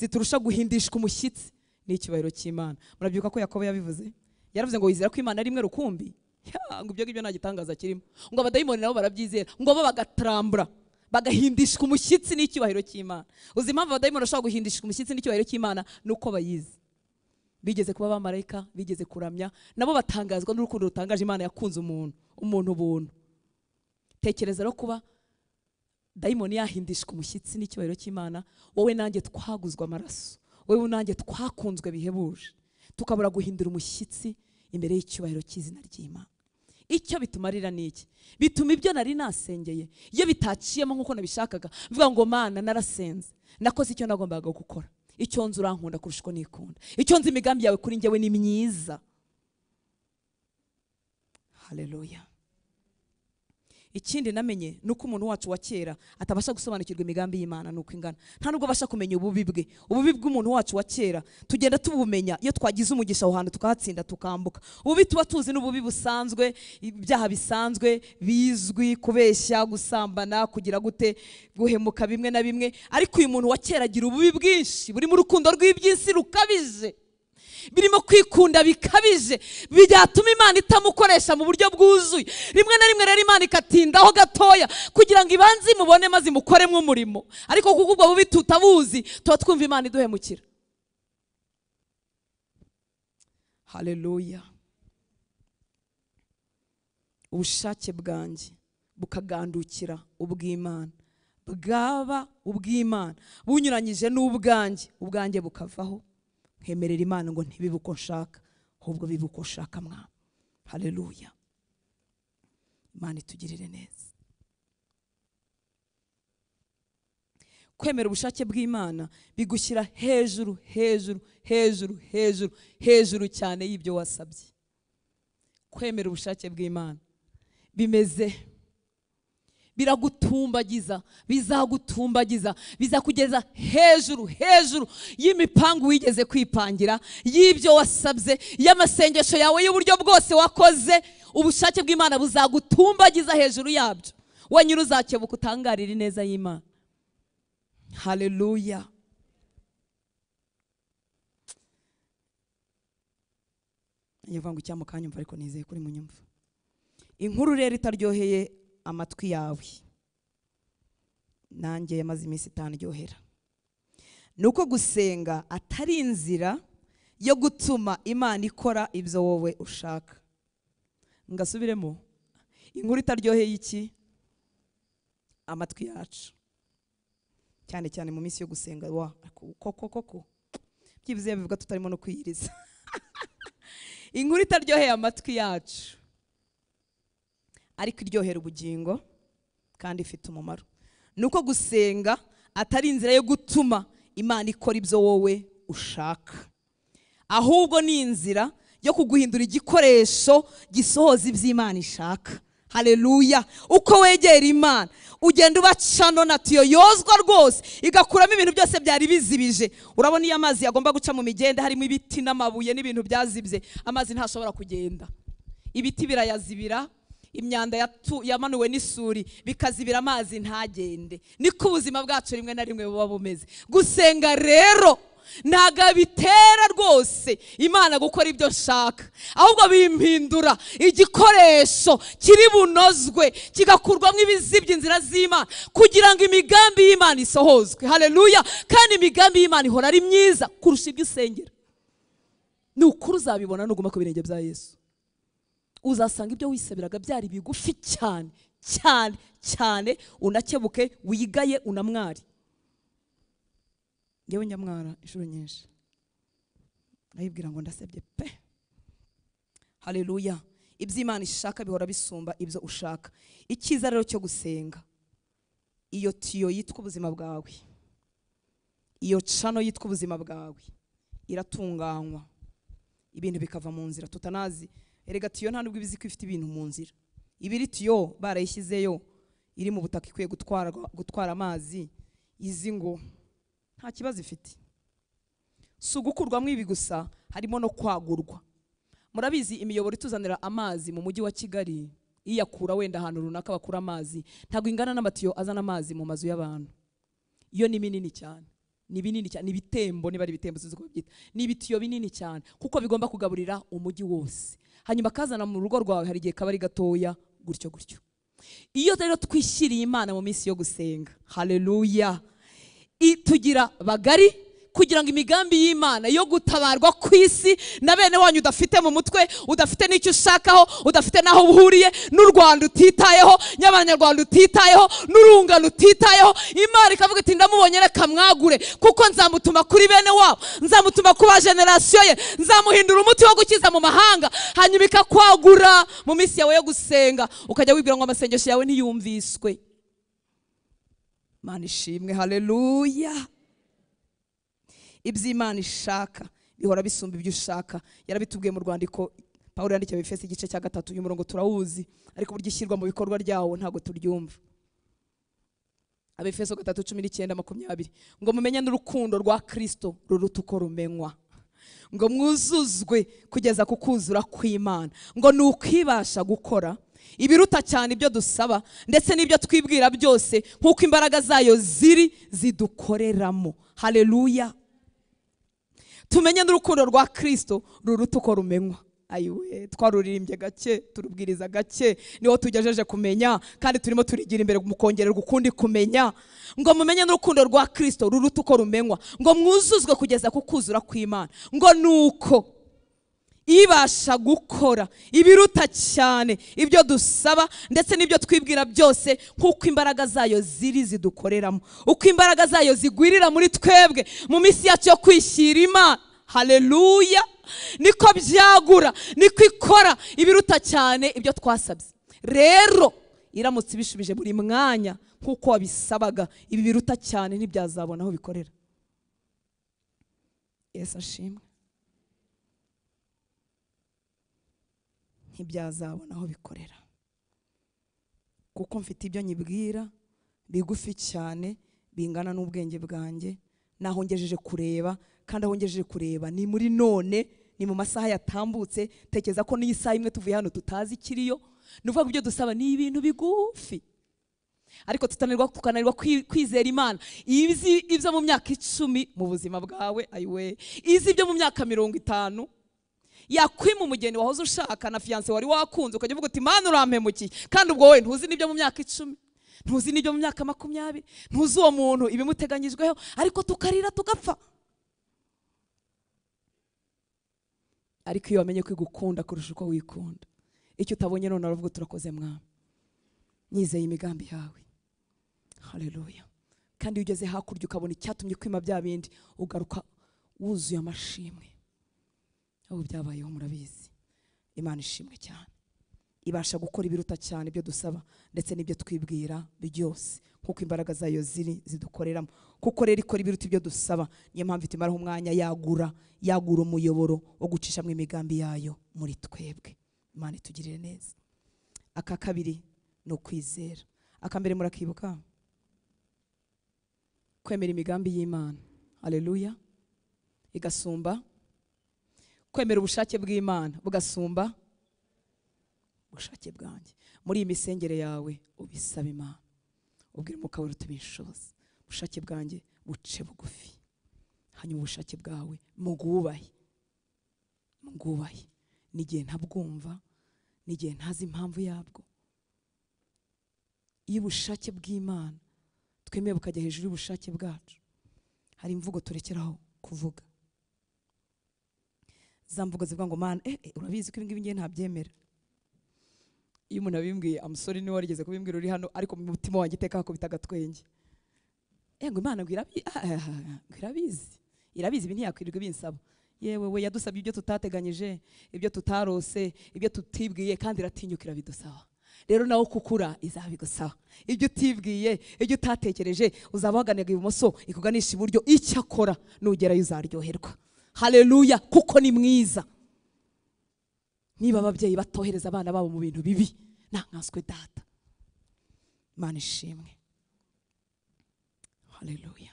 ziturusha [LAUGHS] guhindishwa umushyitsi n'icyubahiro cy'imana murabyuka ko yakobo yabivuze yaravuze ngo wizera ko imana ari imwe rukumbi ngo ibyo ngibyo nta gitangaza kirimo ngo abadayimoni nabo barabyizera ngo bo bagatarambura bagahindishwa umushyitsi n'icyubahiro cy'imana uzi impamvu abadayimoni bashobora guhindishwa umushyitsi n'icyubahiro cy'imana ni uko bayizi bigeze kuba bamarayika bigeze kuramya nabo batangazwa n'urukundo rutangaje imana yakunze umuntu umuntu ubuntu tekereza no kuba dayimoni yahindishwa umushyitsi n'icyubahiro cy'imana wowe nanjye twaguzwe amaraso wowe nanjye twakunzwe bihebuje tukabura guhindura umushyitsi imbere y'icyubahiro cy'izina ry'imana icyo bitumarira ni iki bituma ibyo nari nasengeye iyo bitaciyemo nk'uko nabishakaga mvuga ngo mana narasenze nakoze icyo nagombaga gukora icyo nzi urankunda kurusha uko nikunda icyo nzi imigambi yawe kuri njyewe ni myiza hareruya ikindi namenye ni uko umuntu wacu wa kera atabasha gusobanukirwa imigambi y'imana ni uko ingana nta nubwo abasha kumenya ububi bwe ububi bw'umuntu wacu wa kera tugenda tubumenya iyo twagize umugisha aho hantu tukahatsinda tukambuka ububi tuba tuzi n'ububi busanzwe ibyaha bisanzwe bizwi kubeshya gusambana kugira gute guhemuka bimwe na bimwe ariko uyu muntu wa kera agira ububi bwinshi buri mu rukundo rw'iby'isi rukabije birimo kwikunda bikabije byatuma imana itamukoresha mu buryo bwuzuye rimwe na rimwe rero imana ikatindaho gatoya kugira ngo ibanze imubone maze imukoremo umurimo ariko kuko ubwo bubi tutabuzi tuba twumva imana iduhemukira hareruya ubushake bwanjye bukagandukira ubw'imana bwaba ubw'imana bunyuranyije n'ubwanjye ubwanjye bukavaho hemerera imana ngo ntibibe uko nshaka ahubwo bibe uko ushaka mwana hareruya imana itugirire neza kwemera ubushake bw'imana bigushyira hejuru hejuru hejuru hejuru hejuru cyane y'ibyo wasabye kwemera ubushake bw'imana bimeze biragutumbagiza bizagutumbagiza bizakugeza hejuru hejuru y'imipangu wigeze kwipangira y'ibyo wasabye y'amasengesho yawe y'uburyo bwose wakoze ubushake bw'imana buzagutumbagiza hejuru yabyo wenyine uzakebuka utangarire ineza y'imana hareruya ngo icya mu ariko nizeye kuri munyumva inkuru rero itaryoheye amatwi yawe nanjye yamaze iminsi itanu iryohera ni uko gusenga atari inzira yo gutuma imana ikora ibyo wowe ushaka ngasubiremo inkuru itaryoheye iki amatwi yacu cyane cyane mu minsi yo gusenga wa koko koko byibuze bivuga tutarimo no kwiyiriza [LAUGHS] inkuru itaryoheye amatwi yacu ariko iryohera ubugingo kandi ifite umumaro ni uko gusenga atari inzira yo gutuma imana ikora ibyo wowe ushaka ahubwo ni inzira yo kuguhindura igikoresho gisohoza ibyo imana ishaka hareruya uko wegera imana ugenda ubacano na tiyo yozwa rwose igakuramo ibintu byose byari bizibije urabona iyo amazi yagomba guca mu migende harimo ibiti n'amabuye n'ibintu byazibye amazi ntashobora kugenda ibiti birayazibira imyanda yamanuwe n'isuri bikazibira amazi ntagende niko ubuzima bwacu rimwe na rimwe buba bumeze gusenga rero ntabwo bitera rwose imana gukora ibyo nshaka ahubwo bimpindura igikoresho kiri bunozwe kigakurwamo ibizibye inzira z'imana kugira ngo imigambi y'imana isohozwe hareruya kandi imigambi y'imana ihora ari myiza kurusha ibyo usengera ni ukuri uzabibona nuguma ku birenge bya yesu uzasanga ibyo wisabiraga byari bigufi cyane cyane cyane unakebuke wigaye unamwari ngewe nyamwara inshuro nyinshi nayibwira ngo ndasebye pe hareruya ibyo imana ishaka bihora bisumba ibyo ushaka icyiza rero cyo gusenga iyo tiyo yitwa ubuzima bwawe iyo cano yitwa ubuzima bwawe iratunganywa ibintu bikava mu nzira tutanazi erega tiyo nta nubwo ibizi ko ifite ibintu mu nzira ibiri tuyo barayishyizeyo iri mu butaka ikwiye gutwara amazi izi ngo nta kibazo ifite si ugukurwamo ibi gusa harimo no kwagurwa murabizi imiyoboro ituzanira amazi mu mujyi wa kigali iyakura wenda ahantu runaka bakura amazi ntabwo ingana n'amatiyo azana amazi mu mazu y'abantu iyo ni minini cyane ni binini cyane ibitembo niba ari ibitembo sinzi uko babyita ni ibitiyo binini cyane kuko bigomba kugaburira umujyi wose hanyuma kazana mu rugo rwawe hari igihe kaba ari gatoya gutyo gutyo iyo rero twishyiriye imana mu minsi yo gusenga hareruya tugira bagari kugira ngo imigambi y'imana yo gutabarwa ku isi na bene wanyu udafite mu mutwe udafite n'icyo ushakaho udafite n'aho uhuriye n'u rwanda utitayeho nyabanyarwanda utitayeho n'urungano utitayeho imana ikavuga iti ndamubonye reka mwagure kuko nzamutuma kuri bene wabo nzamutuma ku ba ye nzamuhindura umuti wo gukiza mu mahanga hanyuma ikakwagura mu minsi yawe yo gusenga ukajya wibwira ngo amasengesho yawe ntiyumviswe imana ishimwe hareruya ibyo imana ishaka bihora bisumba ibyo ushaka yarabitubwiye mu rwandiko paul yandikiye bifesi igice cya gatatu uyu murongo turawuzi ariko uburyo ishyirwa mu bikorwa ryawo ntabwo turyumva abefeso gatatu cumi n'icyenda makumyabiri ngo mumenye n'urukundo rwa kirisito ruruta uko rumenywa ngo mwuzuzwe kugeza ku kuzura kw'imana ngo ni ukwibasha gukora ibiruta cyane ibyo dusaba ndetse n'ibyo twibwira byose nk'uko imbaraga zayo ziri zidukoreramo hareruya tumenye n'urukundo rwa Kristo ruruta uko rumenywa ayiwe twaruririmbye gake turubwiriza gake niho tugejeje kumenya kandi turimo turigira imbere mukongererwa ukundi kumenya ngo mumenye n'urukundo rwa Kristo, ruruta uko rumenywa ngo mwuzuzwe kugeza ku kuzura kw'imana ngo ni uko ibasha gukora ibiruta cyane ibyo dusaba ndetse n'ibyo twibwira byose nk'uko imbaraga zayo ziri zidukoreramo uko imbaraga zayo zigwirira muri twebwe mu minsi yacu yo kwishyira imana hareruya niko byagura niko ikora ibiruta cyane ibyo twasabye rero iramutse ibishubije buri mwanya nk'uko wabisabaga ibi biruta cyane ntibyazabona aho bikorera yesi ashimwe ntibyazabona aho bikorera kuko mfite ibyo nyibwira bigufi cyane bingana n'ubwenge bwanjye naho ngejeje kureba kandi aho ngejeje kureba ni muri none ni mu masaha yatambutse tekereza ko n'iyi saha imwe tuvuye hano tutazi ikiriyo ni ukuvuga ibyo dusaba ni ibintu bigufi ariko tukananirwa kwizera imana izi ibyo mu myaka icumi mu buzima bwawe ayiwe izi ibyo mu myaka mirongo itanu yakwima umugeni wahoze ushaka na fiyanse wari wakunze ukajya uvuga uti mani urampemukiye kandi ubwo wowe ntuzi n'ibyo mu myaka icumi ntuzi n'ibyo mu myaka makumyabiri ntuzi uwo muntu ibimuteganyijweho ariko tukarira tugapfa ariko iyo wamenye ko igukunda kurusha uko wikunda icyo utabonye none aravuga turakoze mwami nyizeye imigambi yawe hareruya kandi iyo ugeze hakurya ukabona icyatumye kwima bya bindi ugaruka wuzuye amashimwe ubu byabayeho murabizi imana ishimwe cyane ibasha gukora ibiruta cyane ibyo dusaba ndetse n'ibyo twibwira byose kuko imbaraga zayo ziri zidukoreramo kuko rero ikora ibiruta ibyo dusaba niyo mpamvu itumaraho umwanya yagura yagura umuyoboro wo gucishamo imigambi yayo muri twebwe imana itugirire neza aka kabiri ni ukwizera aka mbere murakibuka kwemera imigambi y'imana hareruya igasumba kwemera ubushake bw'imana bugasumba ubushake bwanjye muri iyi misengere yawe ubisaba imana ubwira umwuka we utubishoze ubushake bwanjye buce bugufi hanyuma ubushake bwawe mubwubahe mubwubahe n'igihe ntabwumva n'igihe ntazi impamvu yabwo iyo ubushake bw'imana twemewe bukajya hejuru y'ubushake bwacu hari imvugo turekeraho kuvuga mvugo zivuga ngo mani eh, eh, urabizi ko ibingibi ngiye ntabyemera iyo umuntu abimbwiye amusore niwe warigeze kubimbwira uri hano ariko mu mutima wanjye iteka hakubita agatwenge eh, ngo imana ah, ah, ah, ngo irabizi irabizi ibi ntiyakwirirwa ibinsaba yewe we yadusabye ibyo tutateganyije ibyo tutarose ibyo tutibwiye kandi iratinyuka irabidusaba rero nawe kukura izabigusaba ibyo utibwiye ibyo utatekereje uzaba waganaga ibumoso ikuganisha iburyo icyakora nugerayo uzaryoherwa hareruya kuko ni mwiza niba ababyeyi batohereza abana babo mu bintu bibi ntankaswe data imana ishimwe hareruya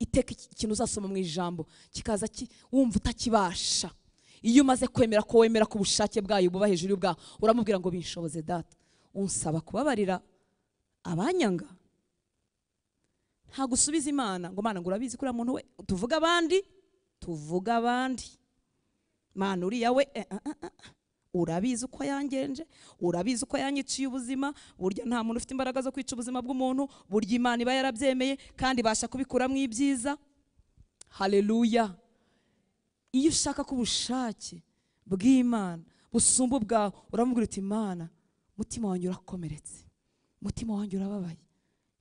iteka ikintu uzasoma mu ijambo kikaza wumva utakibasha iyo umaze kwemera ko wemera ko ubushake bwayo buba hejuru y'ubwawe uramubwira ngo binshoboze data unsaba kubabarira abanyanga ntagusubiza imana ngo imana ngo urabizi kuriya muntu we tuvuga abandi tuvuga abandi mwana uriya we eh, eh, eh, urabizi uko yangenje urabizi uko yanyiciye ubuzima burya nta muntu ufite imbaraga zo kwica ubuzima bw'umuntu burya imana iba yarabyemeye kandi ibasha kubikuramo ibyiza hareruya iyo ushaka ko ubushake bw'imana busumba ubwawe uramubwira uti imana umutima wanjye urakomeretse umutima wanjye urababaye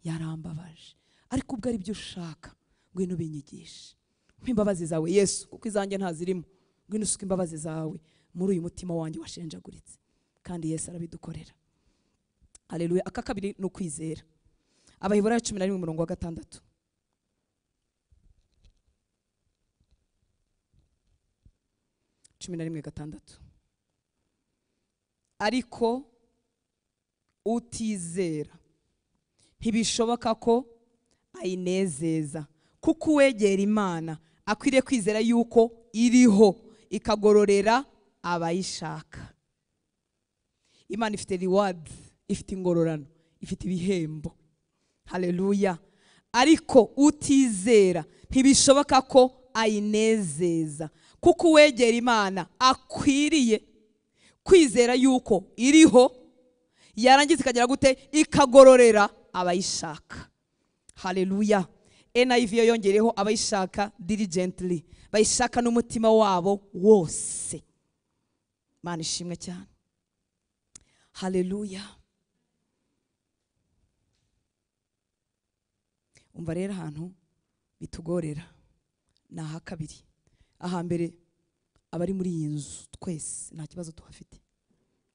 yarambabaje ariko ubwo ari byo ushaka ngwino ubinyigishe imbabazi zawe yesu kuko izanjye ntazirimo ngwino usuka imbabazi zawe muri uyu mutima wanjye washenjaguritse kandi yesu arabidukorera hareruye aka kabiri ni ukwizera abaheburayo cumi na rimwe umurongo wa gatandatu cumi na rimwe gatandatu ariko utizera ntibishoboka ko ayinezeza kuko uwegera imana akwiriye kwizera yuko iriho ikagororera abayishaka imana ifite riwadi ifite ingororano ifite ibihembo hareruya ariko utizera ntibishoboka ko ayinezeza kuko uwegera imana akwiriye kwizera yuko iriho yarangiza ikagera gute ikagororera abayishaka hareruya NIV yongereho abayishaka diligently bayishaka n'umutima wabo wose mana ishimwe cyane haleluya umva rero ahantu bitugorera ni aha kabiri ahambere abari muri iyi nzu twese nta kibazo tuhafite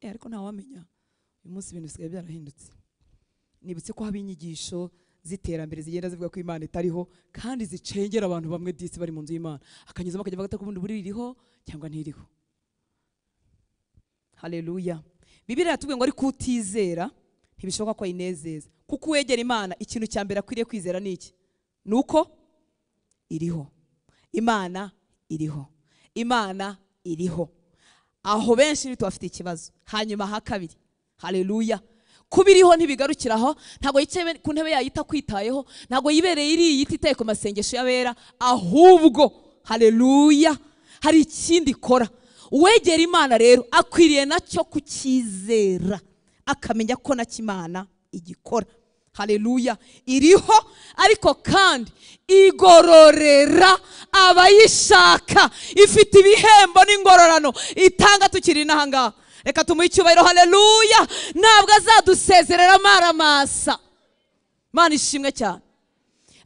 eh, ariko ntawamenya uyu munsi ibintu bisigaye byarahindutse nibutse ko haba inyigisho z'iterambere zigenda zivuga ko imana itariho kandi zicengera abantu bamwe disi bari mu nzu y'imana akanyuzamo akajya bagata ku bundi buri iriho cyangwa ntiriho hareruya bibiri natubwiye ngo ariko kutizera ntibishoboka ko inezeza kuko uwegera imana ikintu cya mbere akwiriye kwizera ni iki ni uko iriho imana iriho imana iriho aho benshi ntitubafite ikibazo hanyuma ha kabiri hareruya kubiriho ntibigarukiraho ntabwo yicaye ku ntebe yayita kwitayeho ntabwo yibereye iriya yita itaye ku masengesho y'abera ahubwo hareruya hari ikindi ikora uwegera imana rero akwiriye nacyo kucyizera akamenya ko nacyo imana igikora hareruya iriho ariko kandi igororera abayishaka ifite ibihembo n'ingororano itanga tukiri n'ahangaha reka tumuhe icyubahiro hareruya ntabwo azadusezerera amaramasa imana ishimwe cyane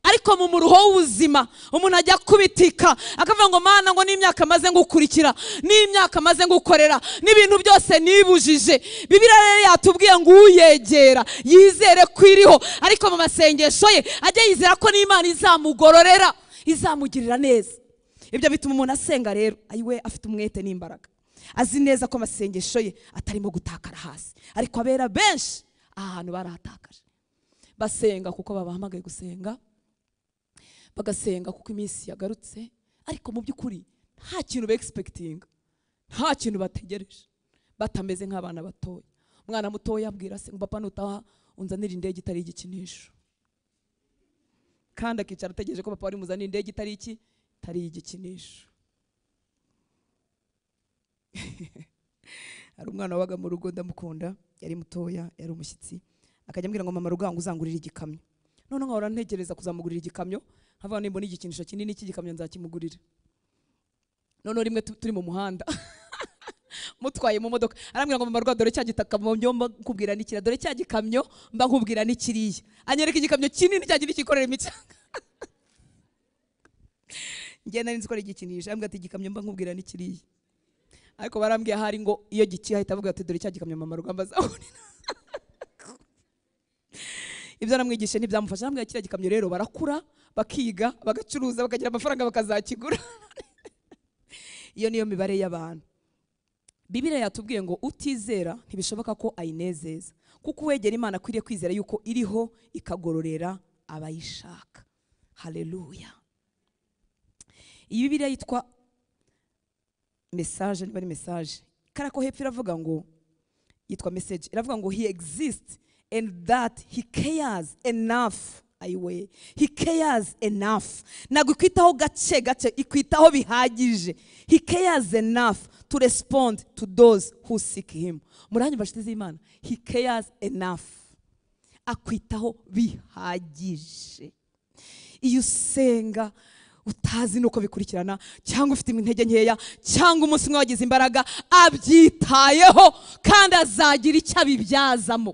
ariko mu muruho w'ubuzima umuntu ajya kubitika akavuga ngo mana ngo n'imyaka maze ngukurikira n'imyaka maze ngukorera n'ibintu byose nibujije bibiriya rero yatubwiye ngo uyegera yizere ko iriho ariko mu masengesho ye ajya yizera ko n'imana izamugororera izamugirira neza ibyo bituma umuntu asenga rero ayiwe afite umwete n'imbaraga azi neza ko amasengesho ye atarimo gutakara hasi ariko abera benshi ahantu barahatakaje basenga kuko babahamagaye gusenga bagasenga kuko iminsi yagarutse ariko mu by'ukuri nta kintu begisepegitinga nta kintu bategereje batameze nk'abana batoya umwana mutoya abwira se ngo papa nutaha unzanire indege itari igikinisho kandi akicara ategereje ko papa wari muzanire indege itari iki itari igikinisho [LAUGHS] hari umwana wabaga mu rugo ndamukunda yari mutoya yari umushyitsi akajya mbwira ngo mama rugango uzangurira igikamyo none nkahora ntekereza kuzamugurira igikamyo nkava nimbona igikinisho kinini cy'igikamyo nzakimugurira noneho rimwe turi mu muhanda [LAUGHS] mutwaye mu modoka arambwira ngo mama rwa dore cya gikamyo mba nkubwira n'ikiriya dore cya gikamyo mba nkubwira n'ikiriya anyereka igikamyo kinini cya giti cyikorera imicanga [LAUGHS] ngenda nzi ko ari igikinisho arambwira ati igikamyo mba nkubwira n'ikiriya ariko barambwiye ahari ngo iyo gikiye ahita avuga ati dore cya gikamyo mama rugamba azahurira [LAUGHS] ibyo namwigishe ntibyamufasha namwe kiriya gikamyo rero barakura bakiga bagacuruza bakagira amafaranga bakazakigura [LAUGHS] iyo niyo mibare y'abantu bibiriya yatubwiye ngo utizera ntibishoboka ko ayinezeza kuko uwegera imana akwiriye kwizera yuko iriho ikagororera abayishaka hareruya iyi bibiriya yitwa mesaje niba ari mesaje kariya hepfo iravuga ngo yitwa message iravuga ngo he exist and that he cares enough ayiwe he cares enough ntabwo ikwitaho gace gace ikwitaho bihagije he cares enough to respond to those who seek him muranyumva nshuti z'imana he cares enough akwitaho bihagije iyo usenga utazi nuko bikurikirana cyangwa ufite intege nkeya cyangwa umunsi umwe wagize imbaraga abyitayeho kandi azagira icyo abibyazamo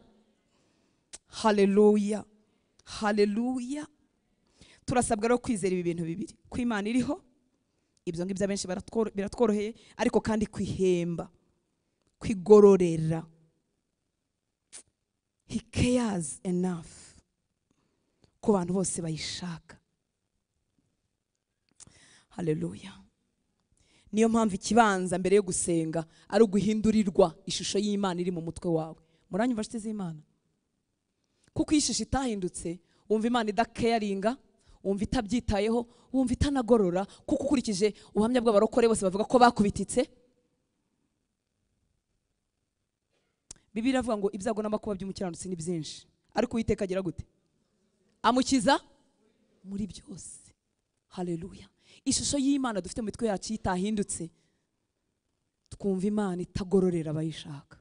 hareruya hareruya turasabwa rero kwizera ibi bintu bibiri ko imana iriho ibyo ngibyo abenshi biratworoheye ariko kandi kwihemba kwigororera he cares enough ku bantu bose bayishaka haleluya niyo mpamvu ikibanza mbere yo gusenga ari uguhindurirwa ishusho y'imana iri mu mutwe wawe muranyumva inshuti z'imana kuko iyo ishusho itahindutse wumva imana idakeyaringa wumva itabyitayeho wumva itanagorora kuko ukurikije ubuhamya bw'abarokore bose bavuga ko bakubititse bibiri avuga ngo ibyago n'amakuba by'umukiranutsi ni byinshi ariko uwiteka agira gute amukiza muri byose haleluya ishusho y'imana dufite mu mitwe yacu itahindutse twumva imana itagororera abayishaka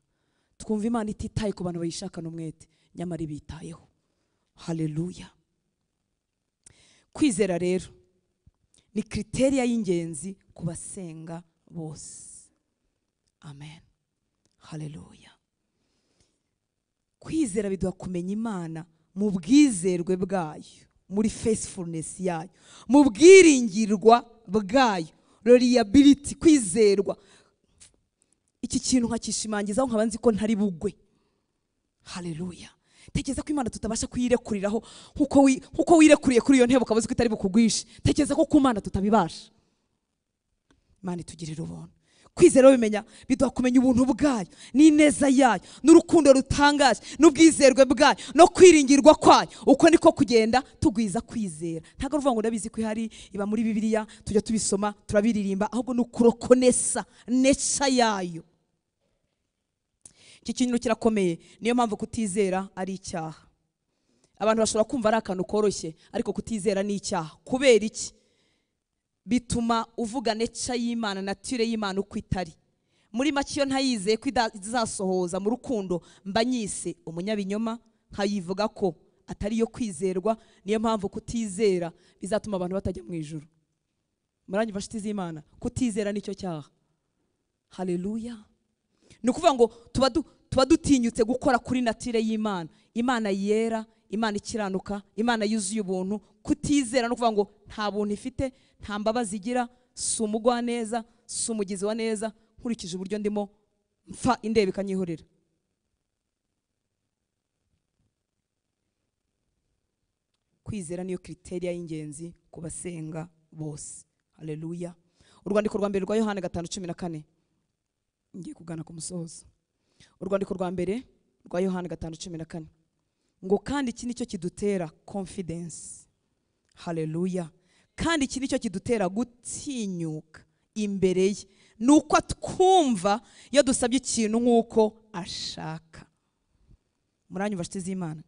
twumva imana ititaye ku bantu bayishaka n'umwete nyamara ibitayeho hareruya kwizera rero ni kriteriya y'ingenzi ku basenga bose amen hareruya kwizera biduha kumenya imana mu bwizerwe bwayo muri faithfulness yayo mu bwiringirwa bwayo reliability kwizerwa iki kintu nkakishimangizaho nkaba nzi ko ntari bugwe haleluya tekereza ko imana tutabasha kuyirekuriraho nk'uko wirekuriye kuri iyo ntebe ukaba uzi ko itari bukugwishe tekereza ko ku mana tutabibasha imana itugirira ubuntu kwizera bimenya biduha kumenya ubuntu bwayo n'ineza yayo n'urukundo rutangaje n'ubwizerwe bwayo no kwiringirwa kwayo uko niko kugenda tugwiza kwizera ntabwo ruvuga ngo ndabizi ko ihari iba muri bibiliya tujya tubisoma turabiririmba ahubwo ni ukurokonesa neca yayo iki kintu kirakomeye niyo mpamvu kutizera ari icyaha abantu bashobora kumva ari akantu koroshye ariko kutizera ni icyaha kubera iki bituma uvuga neca y'imana natire y'imana uko itari muri make iyo ntayizeye ko izasohoza mu rukundo mba nyise umunyabinyoma nkayivuga ko atari iyo kwizerwa niyo mpamvu kutizera bizatuma abantu batajya mu ijoro murangiza inshuti z'imana kutizera nicyo cyaha hareruya ni ukuvuga ngo tuba dutinyutse gukora kuri natire y'imana imana yera imana ikiranuka imana yuzuye ubuntu kutizera no kuvuga ngo nta buntu ifite nta mbabazi igira si umugwaneza si umugizi wa neza nkurikije uburyo ndimo mfa indeba ikanyihurira kwizera niyo kiriteriya y'ingenzi ku basenga bose hareruya urwandiko rwa mbere rwa yohani gatanu cumi na kane ngiye kugana ku musozo urwandiko rwa mbere rwa yohani gatanu cumi na kane ngo kandi iki ni kidutera confidence hareruya kandi iki ni kidutera gutinyuka imbere ye ni uko twumva iyo dusabye ikintu nk'uko ashaka muranyumva inshuti z'imana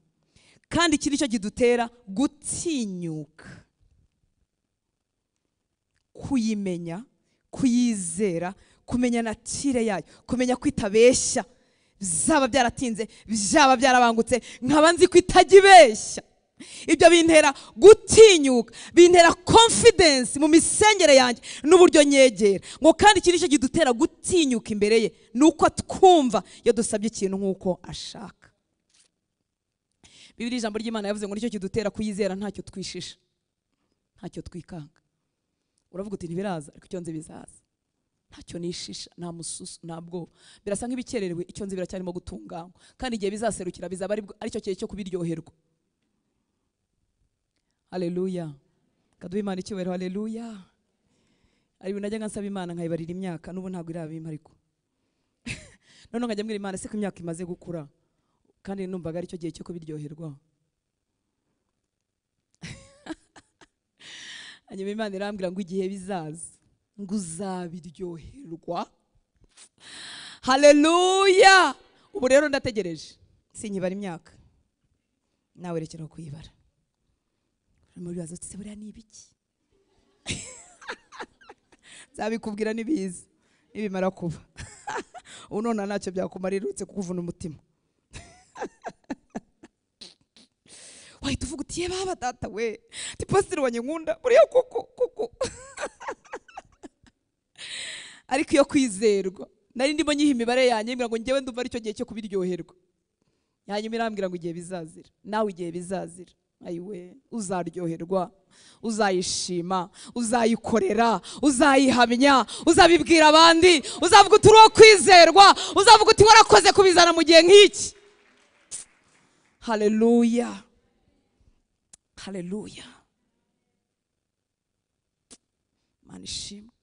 kandi iki ni kidutera gutinyuka kuyimenya kuyizera kumenya natire yayo kumenya kwitabeshya bizaba byaratinze bizaba byarabangutse nkaba nzi ko itajya ibeshya ibyo bintera gutinyuka bintera confidence mu misengere yanjye n'uburyo nyegera ngo kandi iki nicyo kidutera gutinyuka imbere ye ni uko twumva iyo dusabye ikintu nk'uko ashaka bibiri ijambo ry'imana yavuze ngo nicyo kidutera kuyizera ntacyo twishisha ntacyo twikanga uravuga uti ntibiraza ariko icyo nzi bizaza ntacyo nishisha nta mususu ntabwo birasa nk'ibikererewe icyo nzi biracyarimo gutunganywa kandi igihe bizaserukira bizaba ari aricyo gihe cyo kubiryoherwa hareruya kaduha imana icyubahiro hareruya hari ibintu najyaga nsaba imana nkayibarira imyaka n'ubu ntabwo irabima ariko [LAUGHS] noneho nkajya mbwira imana se ko imyaka imaze gukura kandi numvaga aricyo gihe cyo kubiryoherwa [LAUGHS] hanyuma imana irambwira ngo igihe bizaza ngo uzabiryoherwa hareruya ubu rero ndategereje sinyibara imyaka nawe rekera kuyibara muri bibazo utse buriya ni ibiki [LAUGHS] nzabikubwira n'ibiza nibimara kuba [LAUGHS] ubu none ntacyo byakumarira uretse kukuvuna umutima [LAUGHS] wahita uvuga uti yewe baba data we ati pasiteri buriya koko koko ariko iyo kwizerwa nari ndimo nyiha imibare yanyemera ngo ngewe ndumva ari aricyo gihe cyo kubiryoherwa yanyuma irambwira ngo igihe bizazira nawe igihe bizazira ayiwe uzaryoherwa uzayishima uzayikorera uzayihamya uzabibwira abandi uzavuga uti uriho kwizerwa uzavuga uti warakoze kubizana mu gihe nk'iki hareruya hareruya imana ishimwe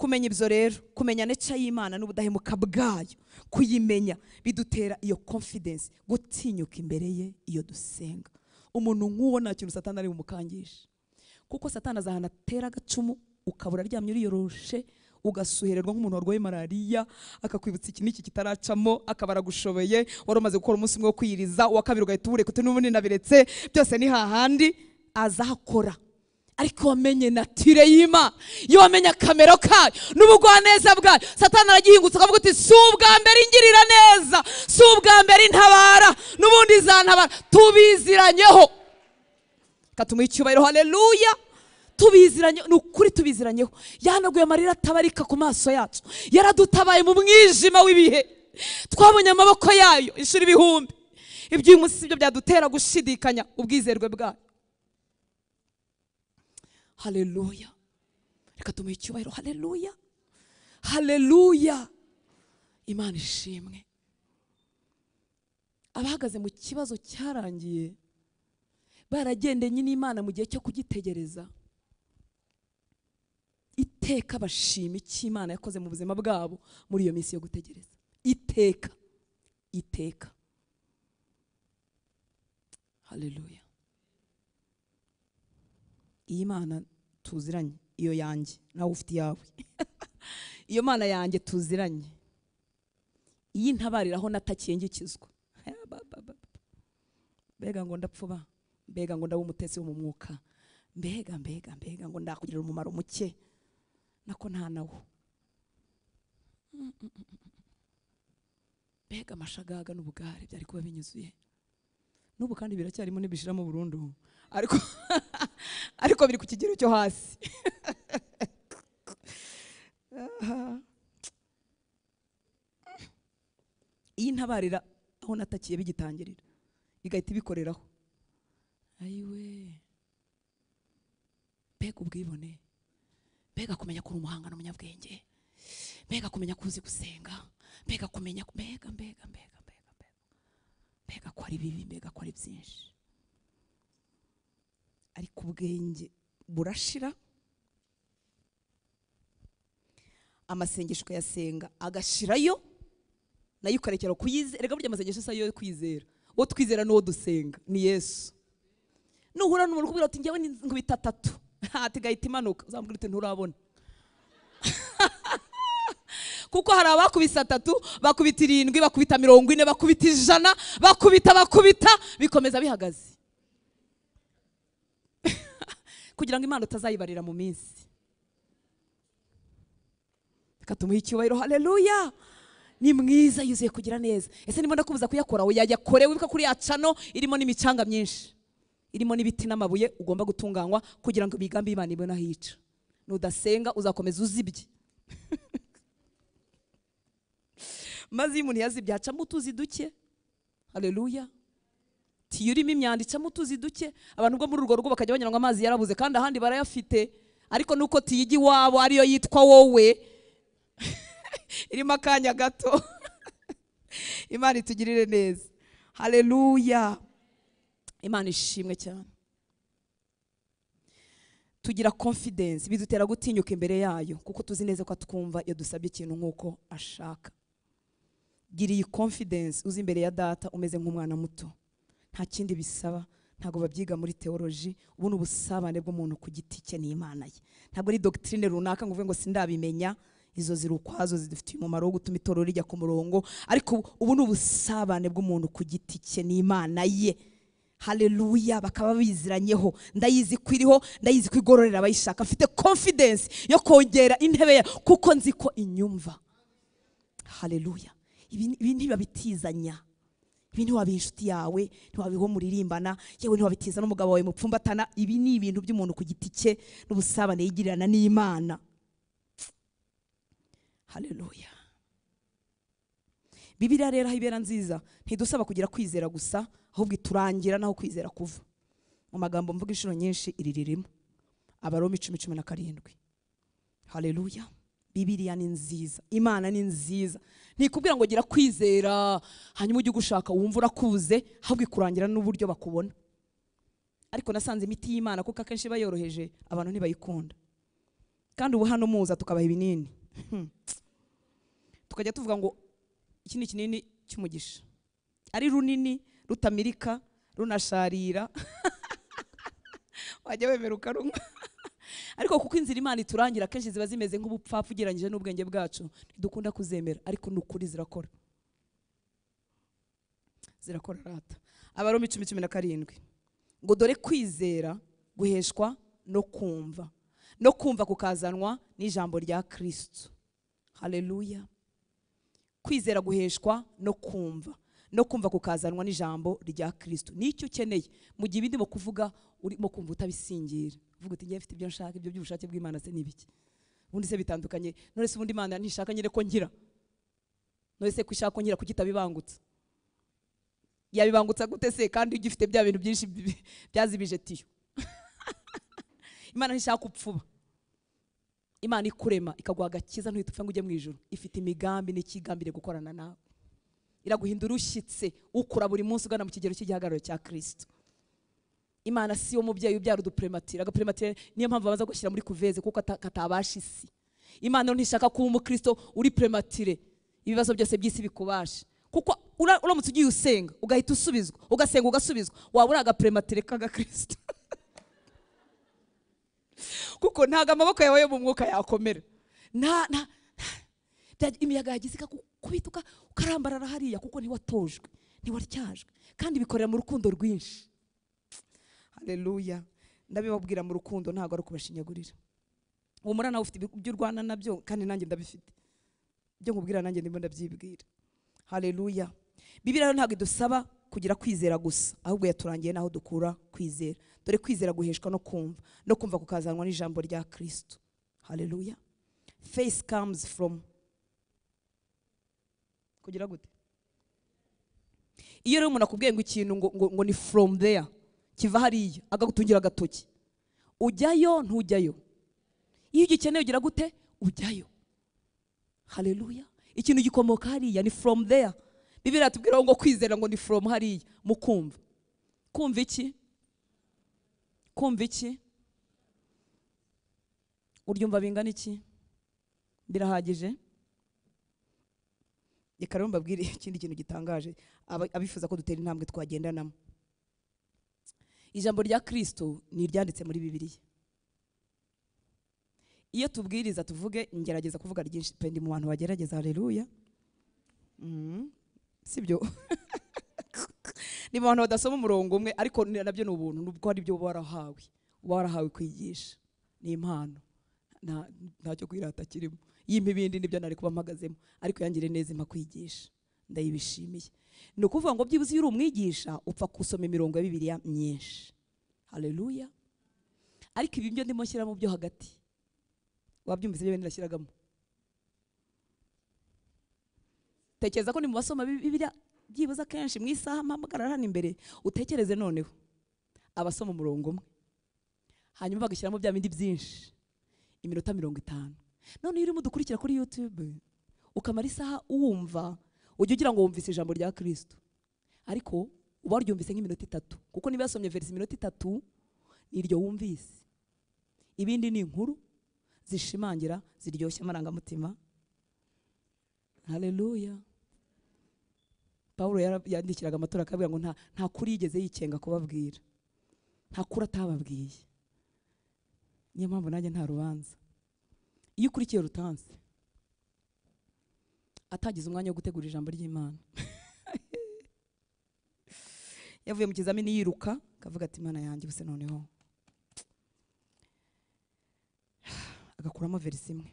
kumenya ibyo rero kumenya neca y'imana n'ubudahemuka bwayo kuyimenya bidutera iyo confidence gutinyuka imbere ye iyo dusenga umuntu nk'uwo nta kintu satana ari bumukangishe kuko satana azahana atera agacumu ukabura aryamye uriyoroshe ugasuhererwa nk'umuntu warwaye malariya akakwibutsa iki n'iki kitaracamo akaba aragushoboye wari umaze gukora umunsi umwe wo kwiyiriza uwa kabiri ugahita uwureka uti n'ubundi nabiretse byose ni hahandi azakora ariko wamenye natire y'ima iyo wamenye akamero kayo n'ubugwaneza bwayo satana aragihingutse akavuga uti si ubwa mbere ingirira neza si ubwa mbere intabara n'ubundi izantabara tubiziranyeho katumuha icyubahiro hareruya tubiziranye ni ukuri tubiziranyeho yanaguye amarira atabarika ku maso yacu yaradutabaye mu mwijima w'ibihe twabonye amaboko yayo inshuro ibihumbi ibyo uyu munsi byadutera gushidikanya ubwizerwe bwayo haleluya reka tumuhe icyubahiro haleluya haleluya imana ishimwe abahagaze mu kibazo cyarangiye baragendanye n'imana mu gihe cyo kugitegereza iteka bashima icyo imana yakoze mu buzima bwabo muri iyo minsi yo gutegereza iteka iteka haleluya iyi mana tuziranye iyo yanjye nawe ufite iyawe [LAUGHS] iyo mana yanjye tuziranye iyi ntabariraho natakingikizwa [LAUGHS] mbega ngo ndapfuba mbega ngo ndaba umutetsi wo mu mwuka mbega mbega mbega ngo ndakugirira umumaro muke nako nta nawo [LAUGHS] mbega amashagaga n'ubugare byari kuba binyuzuye n'ubu kandi biracyarimo ntibishiramo burundu ariko [LAUGHS] ariko biri ku kigero cyo hasi [LAUGHS] iyi ntabarira aho natakiye bigitangirira igahita ibikoreraho ayiwe mbega ubwibone mbega kumenya ko uri umuhanga n'umunyabwenge mbega kumenya ko uzi gusenga mbega kumenya mbega mbega mbega mbega mbega mbega ko ari bibi mbega ko ari byinshi ariko ubwenge burashira amasengesho ukayasenga agashirayo nayo ukarekera kuyizera reka burya amasengesho si ayo kwizera uwo twizera n'uwo dusenga ni yesu nuhura n'umuntu ukubwira ati njyewe nkubita atatu [LAUGHS] ati imanuka uzamubwira uti nturabona [LAUGHS] kuko hari abakubise atatu bakubita irindwi bakubita mirongo ine bakubita ijana bakubita bakubita bikomeza bihagaze kugira ngo imana utazayibarira mu minsi reka tumuhe icyubahiro hareruya ni mwiza yuzuye kugira neza ese niba ndakubuza kuyakora we yayakore wibuka kuri ya cano irimo n'imicanga myinshi irimo n'ibiti n'amabuye ugomba gutunganywa kugira ngo imigambi y'imana ibone aho ica nudasenga uzakomeza uzibye [LAUGHS] maze iyo umuntu yazibye hacamo utuzi duke hareruya tiyo irimo imyanda icamo utuzi duke abantu bo muri urwo rugo bakajya banyura ngo amazi yarabuze kandi ahandi barayafite ariko nuko tiyo ijya iwabo ariyo yitwa wowe [LAUGHS] irimo akanya gato [LAUGHS] imana itugirire neza hareruya imana ishimwe cyane tugira confidence bidutera gutinyuka imbere yayo kuko tuzi neza ko twumva iyo dusabye ikintu nk'uko ashaka gira iyi confidence uzi imbere ya data umeze nk'umwana muto nta kindi bisaba ntabwo babyiga muri teoloji ubu ni ubusabane bw'umuntu ku giti cye n'imana ye ntabwo ari dogitirine runaka ngo uvuge ngo sindabimenya izo ziri ukwazo zidufitiye umumaro wo gutuma itorero rijya ku murongo ariko ubu ni ubusabane bw'umuntu ku giti cye n'imana ye hareruya bakaba biziranyeho ndayizi ko iriho ndayizi ko igororera abayishaka afite confidence yo kongera intebe ye kuko nzi ko inyumva hareruya ibi ntibabitizanya ibi ntiwabisha inshuti yawe ntiwabiho muririmbana yewe ntiwabitiza n'umugabo wawe mupfumbatana ibi ni ibintu by'umuntu ku giti cye n'ubusabane yigirirana n'imana hareruya bibiriya rero aho ibera nziza ntidusaba kugira kwizera gusa ahubwo iturangira n'aho kwizera kuva mu magambo mvuga inshuro nyinshi iri ririmo abaromi icumi cumi na karindwi hareruya bibiriya ni nziza imana ni nziza ntikubwira ngo gira kwizera hanyuma ujye ugushaka wumva urakuze ahubwo ikurangira n'uburyo bakubona ariko nasanze imiti y'imana kuko akenshi iba yoroheje abantu ntibayikunda kandi ubu hano muza tukabaha ibinini hmm. tukajya tuvuga ngo iki ni kinini cy'umugisha ari runini rutamirika runasharira [LAUGHS] wajya wemera ukarunywa ariko kuko inzira imana iturangira akenshi ziba zimeze nk'ubupfapfa ugereranyije n'ubwenge bwacu ntidukunda kuzemera ariko ni ukuri zirakora zirakora rata abaroma icumi cumi na karindwi ngo dore kwizera guheshwa no kumva no kumva kukazanwa n'ijambo rya kirisitu hareruya kwizera guheshwa no kumva no kumva kukazanwa n'ijambo rya kirisitu nicyo ukeneye mu gihe ibindi mu kuvuga urimo kumva utabisingira mvuga uti ngewe mfite ibyo nshaka ibyo by'ubushake bw'imana se n'ibiki ubundi se bitandukanye none se ubundi imana ntishaka nyine ko ngira none se ko ishaka ko ngira kuko itabibangutsa yabibangutsa gute se kandi ugifite bya bintu byinshi byazibije tiyo [LAUGHS] imana ntishaka upfuba imana ikurema ikaguha agakiza ntihite ngo ujye mu ijoro ifite imigambi n'ikigambire gukorana nawe iraguhindura ushyitse ukura buri munsi ugana mu kigero cy'igihagararo cya kirisito imana si yo mubyeyi ubyara uduprematire agaprematire niyo mpamvu babanza gushyira muri kuveze kuko katabasha isi imana ntishaka kuba umukristo uri prematire ibibazo byose by'isi bikubasha kuko uramutse ugiye usenga ugahita usubizwa ugasenga ugasubizwa waba uri agaprematire k'agakristo [LAUGHS] kuko ntabwo amaboko yawe yo mu mwuka yakomera nta nta imiyaga yagize ikakubita ukarambarara hariya kuko ntiwatojwe ntiwaryajwe kandi bikorera mu rukundo rwinshi hareruya ndabibabwira mu rukundo ntabwo ari ukubashinyagurira uwo murana ufite ibyo urwana nabyo kandi nanjye ndabifite ibyo nkubwira nanjye ndimo ndabyibwira hareruya bibiriya ntabwo idusaba kugira kwizera gusa ahubwo yaturangiye n'aho dukura kwizera dore kwizera guheshwa no kumva no kumva kukazanwa n'ijambo rya kirisito hareruya face comes from kugira gute iyo rero umuntu akubwiye ngo ikintu ngo ni from there kiva hariya akagutungira agatoki ujyayo ntujyayo iyo ugikeneye ugira gute ujyayo hareruya ikintu gikomoka hariya ni from there bibiri atubwiraho ngo kwizera ngo ni from hariya mukumva kumva iki kumva iki uryumva bingana iki birahagije reka rero mbabwire ikindi kintu gitangaje abifuza ko dutera intambwe twagendanamo ijambo rya Kristo ni iryanditse muri bibiliya iyo tubwiriza tuvuge ngerageza kuvuga ryinshi pe ndi mu bantu bagerageza hareruya mm-hmm. sibyo [LAUGHS] ni mu bantu badasoma umurongo umwe ariko nabyo ni ubuntu nubwo ari byo warahawe warahawe kwigisha ni impano ntacyo kwirata kirimo yimpa ibindi nibyo nari kuba mpagazemo ariko yangire neza impa kwigisha ndayibishimiye ni ukuvuga ngo byibuze iyo uri umwigisha upfa gusoma imirongo ya bibiriya myinshi hareruya ariko ibi byo ndimo nshyiramo byo hagati wabyumvise ibyo ndashyiragamo tekereza ko ni mu basoma bibiriya byibuze akenshi mu isaha mpamagara hano imbere utekereze noneho abasoma umurongo umwe hanyuma bagashyiramo bya bindi byinshi iminota mirongo itanu noneho iyo urimo udukurikira kuri yutube ukamara isaha wumva ujya ugira ngo wumvise ijambo rya kirisito ariko uba waryumvise nk'iminota itatu kuko niba yasomye verisi iminota itatu iryo wumvise ibindi ni inkuru zishimangira ziryoshya amarangamutima hareruya paul yandikiraga amatora akabwira ngo nta kuri yigeze yikenga kubabwira nta kuri atababwiye niyo mpamvu nanjye nta rubanza iyo ukurikiye rutansi atagize umwanya wo gutegura ijambo ry'imana [LAUGHS] yavuye mu kizamini yiruka akavuga ati imana yanjye gusa noneho [SIGHS] agakuramo verisi imwe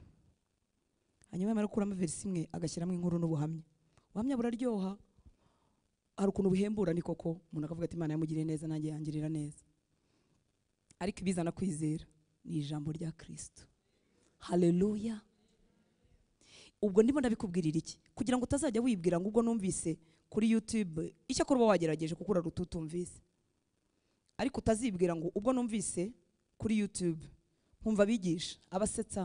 hanyuma yamara gukuramo verisi imwe agashyiramo inkuru n'ubuhamya ubuhamya buraryoha hari ukuntu buhembura ni koko umuntu akavuga ati imana yamugiriye neza nanjye yangirira neza ariko ibizana kwizera ni ijambo rya kirisito hareruya ubwo ndimo ndabikubwirira iki kugira ngo utazajya wibwira ngo ubwo numvise kuri yutube icyakora uba wagerageje kuko urarututumvise ariko utazibwira ngo ubwo numvise kuri yutube nkumva abigisha abasetsa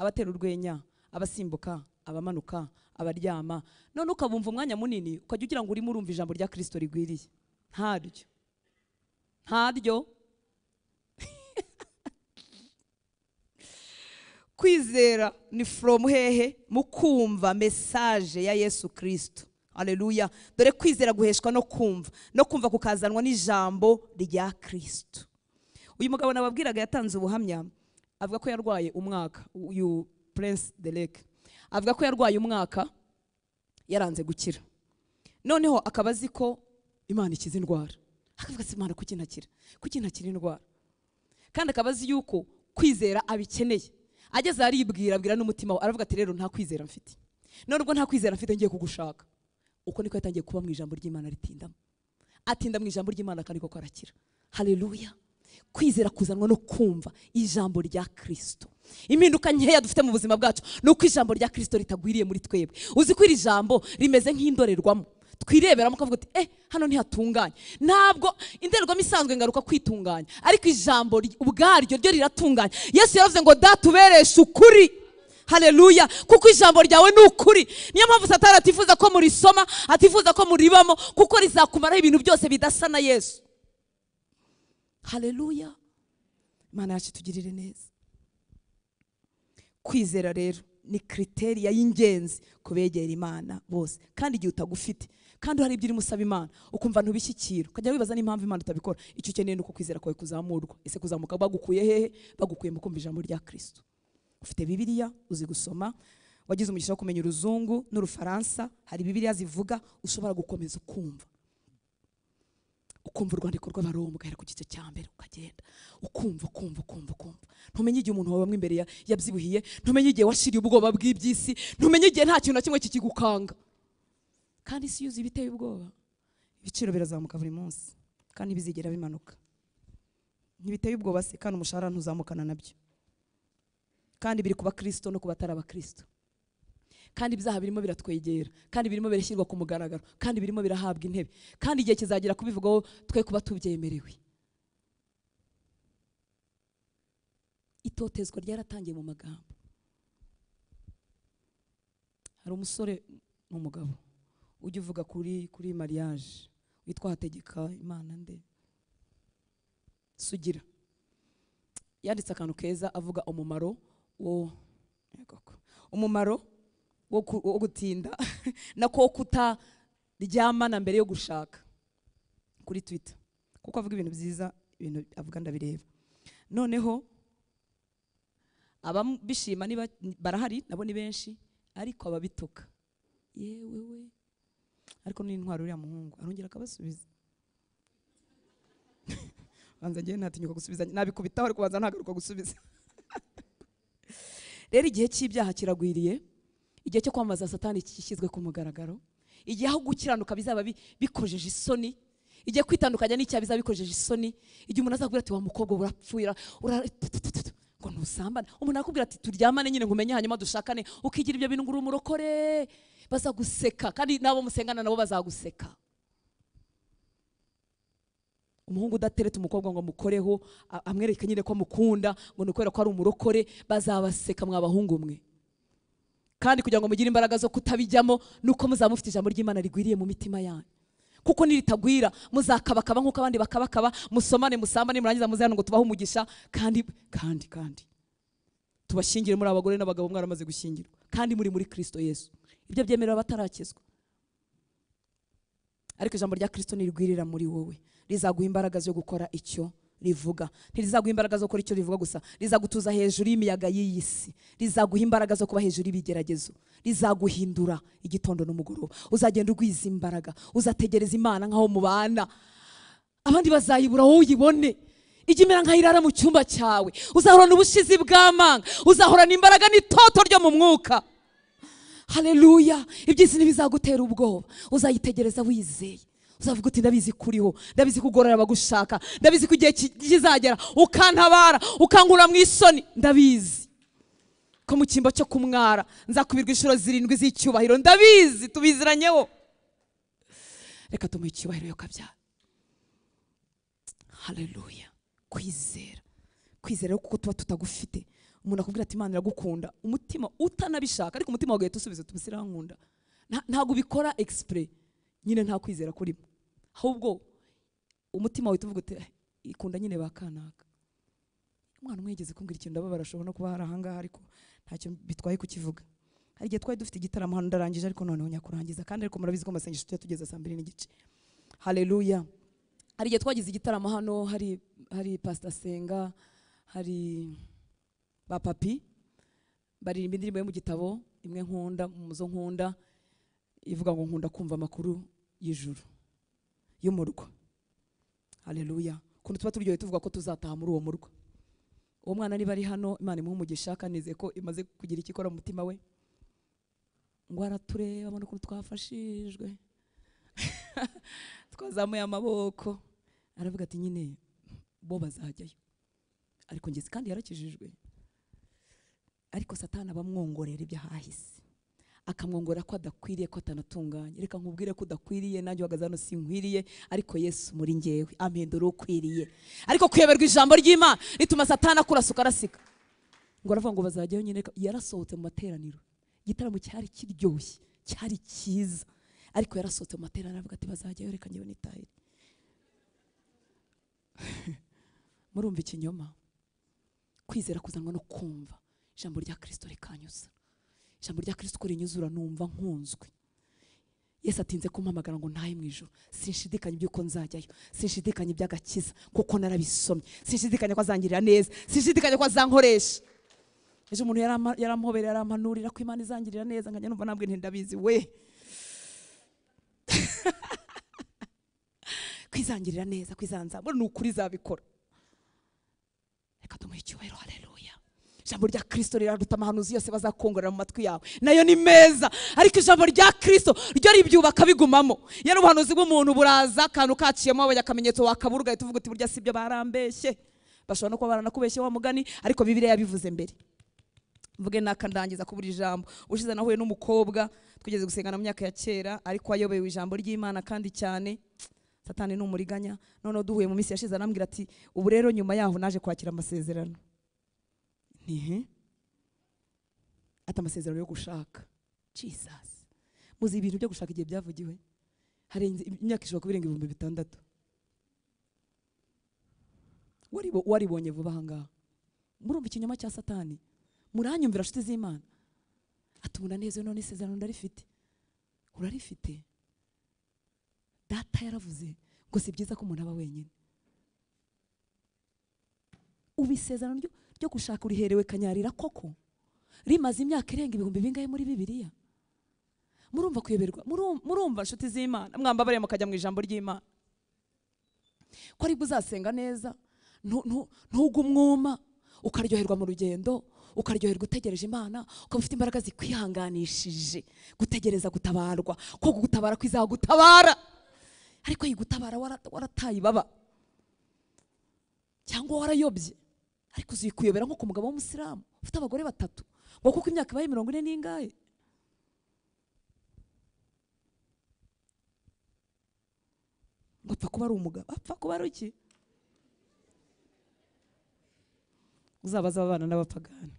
abatera urwenya abasimbuka abamanuka abaryama none ukabumva umwanya munini ukajya ugira ngo urimo urumva ijambo rya kirisito rigwiriye ntaryo ntaryo kwizera ni foromu hehe mu kumva mesaje ya yesu kirisito aleluya dore kwizera guheshwa no kumva no kumva kukazanwa n'ijambo rya kirisito uyu mugabo nababwiraga yatanze ubuhamya avuga ko yarwaye umwaka uyu Prince purense lake avuga ko yarwaye umwaka yaranze gukira noneho akaba azi ko imana ikiza indwara akavuga ati imana kuki ntakira kuki indwara kandi akaba azi yuko kwizera abikeneye ageze aribwira abwira n'umutima we aravuga ati rero nta kwizera mfite nubwo nta kwizera mfite ngiye kugushaka uko niko yatangiye kuba mu ijambo ry'imana ritindamo atinda mu ijambo ry'imana kandi koko arakira hareruya kwizera kuzanwa no kumva ijambo rya kirisito impinduka nkeya dufite mu buzima bwacu ni uko ijambo rya kirisito ritagwiriye muri twebwe uzi ko iri jambo rimeze nk'indorerwamo twirebera mukavuga uti eh hano ntihatunganye ntabwo indorerwamo isanzwe ngaruka kwitunganya ariko ijambo ubwaryo ryo riratunganya yesu yavuze ngo datubereshe ukuri hareruya kuko ijambo ryawe ni ukuri niyo mpamvu satara atifuza ko murisoma atifuza ko muribamo kuko rizakumaraho ibintu byose bidasa na yesu hareruya imana yacu tugirire neza kwizera rero ni kiriteriya y'ingenzi kubegera imana bose kandi igihe utagufite kandi hari ibyo musaba imana ukumva ntubishyikira ukajya wibaza n'impamvu imana utabikora icyo ukeneye ni uko kwizera kwawe kuzamurwa ese kuzamuka bagukuye hehe bagukuye mu kumva ijambo rya kirisito ufite bibiriya uzi gusoma wagize umugisha wo kumenya uruzungu n'urufaransa hari bibiriya zivuga ushobora gukomeza ukumva ukumva urwandiko rw'abaroma ugahera ku gice cya mbere ukagenda ukumva ukumva ukumva ukumva ntumenye igihe umuntu wawe imbere yabyibuhiye ntumenye igihe washiriye ubwoba bw'iby'isi ntumenye igihe nta kintu na kimwe kikigukanga kandi isi yuzuye ibiteye ubwoba ibiciro birazamuka buri munsi kandi bizigera bimanuka ntibiteye ubwoba se kandi umushahara ntuzamukana nabyo kandi biri kuba bakirisito no ku batari abakirisito kandi ibyaha birimo biratwegera kandi birimo birashyirwa ku mugaragaro kandi birimo birahabwa intebe kandi igihe kizagera kubivugaho twe kuba tubyemerewe itotezwa ryaratangiye mu magambo hari umusore n'umugabo ujye uvuga kuri kuri mariage witwa hategeka imana nde sugira yanditse akantu keza avuga umumaro wo umumaro wo gutinda [LAUGHS] na ko kutaryamana mbere yo gushaka kuri twitter kuko avuga ibintu byiza ibintu avuga ndabireba noneho ababishima barahari nabo ni benshi ariko ababituka yewewe ariko n'intwaro uriya muhungu arongera akabasubiza [LAUGHS] banza njyewe ntatinyuka gusubiza nabikubitaho ariko banza ntagaruka gusubiza [LAUGHS] rero igihe cy'ibyaha kiragwiriye igihe cyo kwamamaza satani kishyizwe ku mugaragaro igihe aho gukiranuka bizaba bikojeje isoni igihe kwitandukanya n'icyaha bizaba bikojeje isoni igihe umuntu azakubwira ati wa mukobwa urapfuye ngo ntusambane umuntu arakubwira ati turyamane nyine ngo umenye hanyuma dushakane ukigira ibyo bintu ngo uri bazaguseka kandi n'abo musengana nabo bazaguseka umuhungu udateretse umukobwa ngo amukoreho amwereke nyine ko amukunda ngo ni ukubera ko ari umurokore bazabaseka mwabahungu umwe kandi kugira ngo mugire imbaraga zo kutabijyamo nuko muzaba mufite ijambo ry'imana rigwiriye mu mitima yanyu kuko niritagwira muzakabakaba nk'uko abandi bakabakaba musomane musambane murangiza muze hano ngo tubaho umugisha kandi kandi kandi tubashyingire muri abagore n'abagabo mwaramaze gushyingirwa kandi muri muri kirisito yesu ibyo byemerera abatarakizwa ariko ijambo rya kirisito ntirigwirira muri wowe rizaguha imbaraga zo gukora icyo rivuga ntirizaguha imbaraga zo gukora icyo rivuga gusa rizagutuza hejuru y'imiyaga y'iyi si rizaguha imbaraga zo kuba hejuru y'ibigeragezo rizaguhindura igitondo n'umugoroba uzagenda ugwiza imbaraga uzategereza imana nk'aho mubana abandi bazayibura wowe uyibone ijya imera nkaho mu cyumba cyawe uzahorana ubushizi bw'amanga uzahorana imbaraga n'itoto ryo mu mwuka hareruya iby'isi ntibizagutera ubwoba uzayitegereza wizeye uzavuga uti ndabizi kuriho ndabizi kugorora abagushaka ndabizi ko igihe kizagera ukantabara ukankura mu isoni ndabizi ko mu cyimbo cyo kumwara nzakubirwa inshuro zirindwi z'icyubahiro ndabizi tubiziranyeho reka tumuhe icyubahiro yo kabyara hareruya kwizera kwizera kuko tuba tutagufite umuntu akubwira ati imana iragukunda umutima utanabishaka ariko umutima wawe uhita usubiza tubisirankunda ntabwo ubikora egisipure nyine nta kwizera kurimo ahubwo umutima wawe tuvuga uti eh, ikunda nyine bakanaka umwana umwe yigeze kumbwira ikintu ndababara ashobora no kuba hari ahangaha ariko ntacyo bitwaye kukivuga hari igihe twari dufite igitaramo hano ndarangije ariko noneho nyakurangiza kandi ariko murabizi ko amasengesho tujya tugeza saa mbiri n'igice hareruya hari igihe twagize igitaramo hano hari hari pasita senga hari ba papi baririmba indirimbo yo mu gitabo imwe nkunda mu muzo nkunda ivuga ngo nkunda kumva amakuru y'ijuru y'umurwa hareruya ukuntu tuba turyoheye tuvuga ko tuzataha muri uwo murwa uwo mwana niba ari hano imana imuha akanize ko imaze kugira icyo ikora mu mutima we ngo aratureba abona ukuntu twafashijwe [LAUGHS] twazamuye amaboko aravuga ati nyine bo bazajyayo ariko ngeze kandi yarakijijwe ariko satana bamwongorera ibyo ahahise akamwongora ko adakwiriye ko atanatunganye reka nkubwire ko udakwiriye nanjye uhagaze hano sinkwiriye ariko yesu muri ngewe amendoro ukwiriye ariko kuyoberwa ijambo ry'imana rituma satana kurasuka arasika ngo aravuga ngo bazajyayo nyine yarasohotse mu materaniro igitaramo cyari kiryoshye cyari cyiza ariko yarasohotse mu materaniro aravuga ati bazajyayo reka ngewe nitahire [LAUGHS] murumva ikinyoma kwizera kuzanwa no kumva ijambo rya kirisito rikanyuza ijambo rya kirisi uko rinyuzura numva nkunzwe yesu atinze kumpamagara ngo ntaye mu ijoro sinshidikanye iby'uko nzajyayo sinshidikanye iby'agakiza kuko narabisomye sinshidikanye ko azangirira neza sinshidikanye ko azankoresha ejo umuntu yaramuhobera yarampanurira ko imana izangirira neza nkajya numva ntabwo ndabizi we [LAUGHS] kwizangirira neza kwizanzamura ni ukuri izabikora reka tumuhe icyubahiro hareruya ijambo rya kirisito riraruta amahanuzi yose bazakongorera mu matwi yawe nayo ni meza ariko ijambo rya Kristo ryo ribyubaka bigumamo yari ubuhanuzi bw'umuntu buraza akantu kaciyemo wabonye akamenyetso wakabura ugahita uvuga uti burya si ibyo barambeshye bashobora no kuba baranakubeshye wa mugani ariko bibiriya yabivuze mbere mvuge nakandangiza kubura ijambo ushize nahuye n'umukobwa twigeze gusengana mu myaka ya kera ariko wayobewe ijambo ry'imana kandi cyane satani ni umuriganya noneho duhuye mu minsi yashize arambwira ati ubu rero nyuma yaho naje kwakira amasezerano ni ati amasezerano yo gushaka Jesus muzi ibintu byo gushaka igihe byavugiwe harenze imyaka ishobora kuba irenga ibihumbi bitandatu waribonye vuba ahangaha murumva ikinyoma cya satani muranyumvira inshuti z'imana ati neza none isezerano ndarifite urarifite data yaravuze ngo si byiza ko umuntu aba wenyine ubisezerano ryo ryo gushaka urihererekanyarira koko rimaze imyaka irenga ibihumbi bingahe muri bibiriya murumva kuyoberwa murumva inshuti z'imana mwambabariye mukajya mu ijambo ry'imana ko aribwo uzasenga neza ntugwe umwuma ukaryoherwa mu rugendo ukaryoherwa utegereje imana ukaba ufite imbaraga zikwihanganishije gutegereza gutabarwa ko gutabara kwizagutabara ariko iyi gutabara warataye ibaba cyangwa warayobye ariko uzi kuyobera nko ku mugabo w'umusilamu ufite abagore batatu ngo kuko imyaka ibaye mirongo ine n'ingahe ngo apfa kuba ari umugabo apfa kuba ari iki uzabaza abana n'abapagani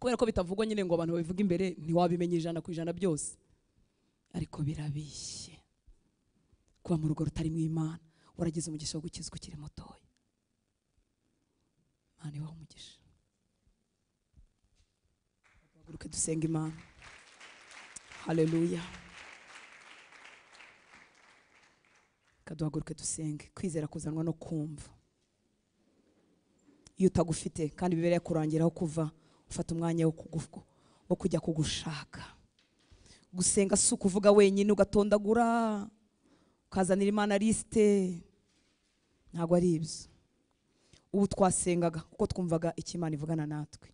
kubera ko bitavugwa nyine ngo abantu babivuga imbere ntiwabimenya ijana ku ijana byose ariko birabishye kuba mu rugo rutarimo imana warageze umugisha wo gukizwa ukiri mutoya imana ibaho umugisha duhaguruke dusenga imana hareruya duhaguruke dusenge kwizera kuzanwa no kumva iyo utagufite kandi bibereye kurangiraho kuva ufata umwanya wo kujya kugushaka gusenga si ukuvuga wenyine ugatondagura ukazanira imana lisite ntabwo ari ibyo ubu twasengaga kuko twumvaga icyo imana ivugana natwe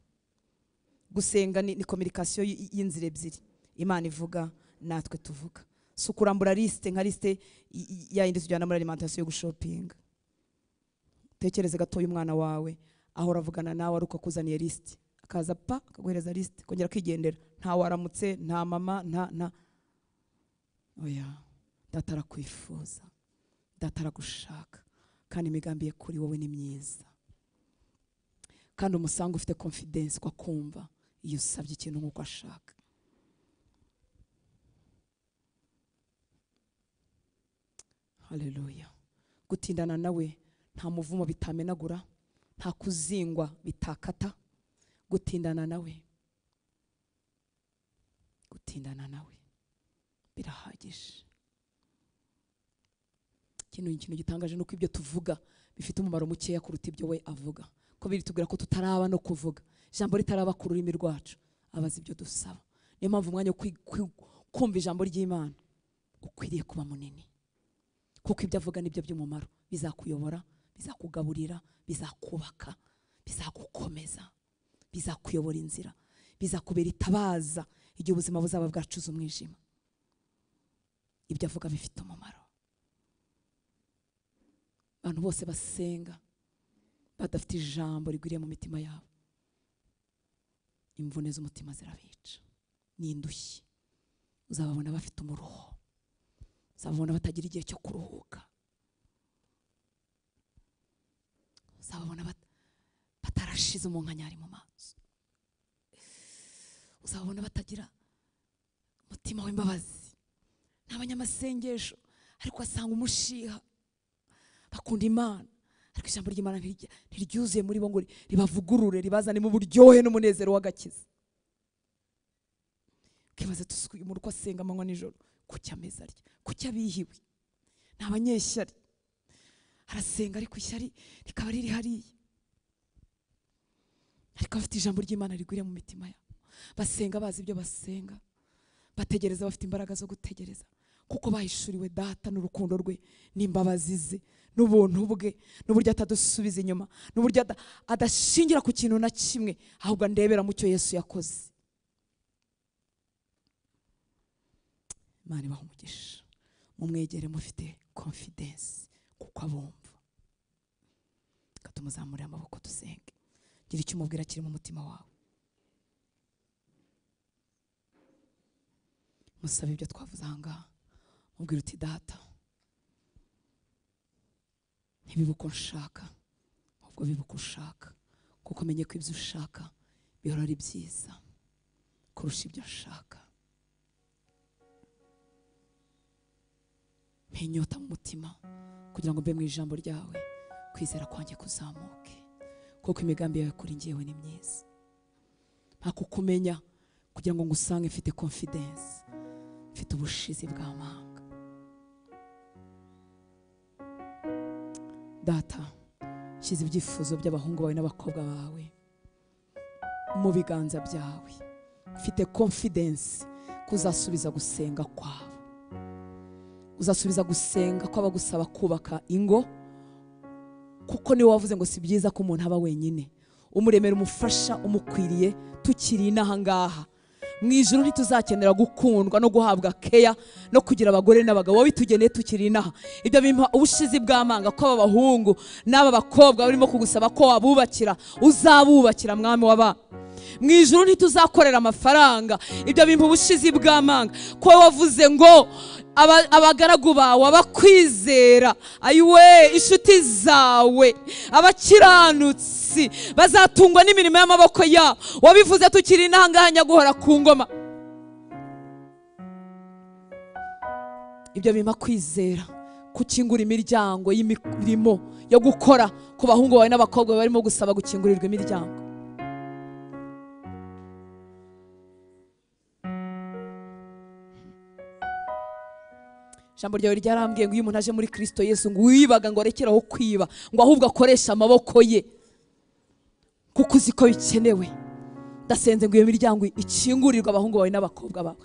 gusenga ni kominikasiyo y'inzira ebyiri imana ivuga natwe tuvuga si ukurambura lisite nka lisite yayindi tujyana muri alimantasiyo yo gushopinga utekereze gatoya umwana wawe ahora avugana nawe ari uko akuzaniye lisite akaza pa akaguhereza lisite kongera kwigendera nta waramutse nta mama nta nta oya data arakwifuza data aragushaka kandi imigambi ye kuri wowe ni myiza kandi umusanga ufite confidence ko akumva iyo usabye ikintu nk'uko ashaka hareruya gutindana nawe nta muvumo bitamenagura nta kuzingwa bitakata gutindana nawe gutindana nawe birahagije kino ikintu gitangaje nuko ibyo tuvuga bifite umumaro mukeya kuruta ibyo we avuga ko tubwira ko tutaraba no kuvuga ijambo ritaraba ku rurimi rwacu abaza ibyo dusaba niyo mpamvu umwanya wo kumva ijambo ry'imana ukwiriye kuba munini kuko ibyo avuga nibyo by'umumaro bizakuyobora bizakugaburira bizakubaka bizagukomeza bizakuyobora inzira bizakubera itabaza igihe ubuzima buzaba bwacuza umwijima ibyo avuga bifite umumaro abantu bose basenga badafite ijambo rigwiriye mu mitima yabo imvune z'umutima zirabica ni indushyi uzababona bafite umuruho uzababona batagira igihe cyo kuruhuka uzababona batarashize umunkanyari mu maso uzababona batagira umutima w'imbabazi ni abanyamasengesho ariko asanga umushiha bakunda imana ariko ijambo ry'imana ntiryuzuye muri bo ngo ribavugurure mu uburyohe n'umunezero w'agakiza ukibaza tusukuye umuriro uko asenga amanywa nijoro kuki ameza arya kuki abihiwe ni abanyeshyari arasenga ariko ishyari rikaba riri hariya ariko afite ijambo ry'imana rigwiriye mu mitima yabo basenga bazi ibyo basenga bategereza bafite imbaraga zo gutegereza kuko bahishuriwe data n'urukundo rwe n'imbabazi ze n'ubuntu bwe n'uburyo atadusubiza inyuma n'uburyo adashingira ku kintu na kimwe ahubwo ndebera mu cyo yesu yakoze imana ibaha umugisha mumwegere mufite confidence kuko abumva reka amaboko dusenge gira icyo umubwira kiri mu mutima wawe musaba ibyo twavuze aha mubwira uti data ntibibuke nshaka ahubwo uko ushaka kuko umenye ko ibyo ushaka bihora ari byiza kurusha ibyo ashaka mpinyota mu mutima kugira ngo mbe mu ijambo ryawe kwizera kwanjye kuzamuke kuko imigambi yawe kuri ngewe ni myiza nta kukumenya kugira ngo ngusange mfite confidence mfite ubushizi bw'amanga data shyize ibyifuzo by'abahungu bawe n'abakobwa bawe mu biganza byawe ufite confidence ko uzasubiza gusenga kwabo uzasubiza gusenga kw'abagusaba kubaka ingo kuko niwe wavuze ngo si byiza ko umuntu aba wenyine umuremera umufasha umukwiriye tukiri inahangaha mu ijoro ntituzakenera gukundwa no guhabwa keya no kugira abagore n'abagabo bitugeneye tukiri inaha ibyo bimpa ubushizi bw'amanga ko aba bahungu n'aba bakobwa barimo kugusaba ko wabubakira uzabubakira mwami w'aba mu ijoro ntituzakorera amafaranga ibyo bintu ubushizi bw'amanga ko wavuze ngo abagaragu bawe abakwizera ayiwe inshuti zawe abakiranutsi bazatungwa n'imirimo y'amaboko yabo wabivuze tukiri intangaha nyaguhora ku ngoma ibyo bimpa kwizera gukingura imiryango y'imirimo yo gukora ku bahungu bawe n'abakobwa barimo gusaba gukingurirwa imiryango ijambo ryawe ryarambwiye ngo iyo umuntu aje muri kirisito yesu ngo wibaga ngo arekeraho kwiba ngo ahubwo akoreshe amaboko ye kuko uzi ko bikenewe ndasenze ngo iyo miryango ikingurirwe abahungu bawe n'abakobwa bawe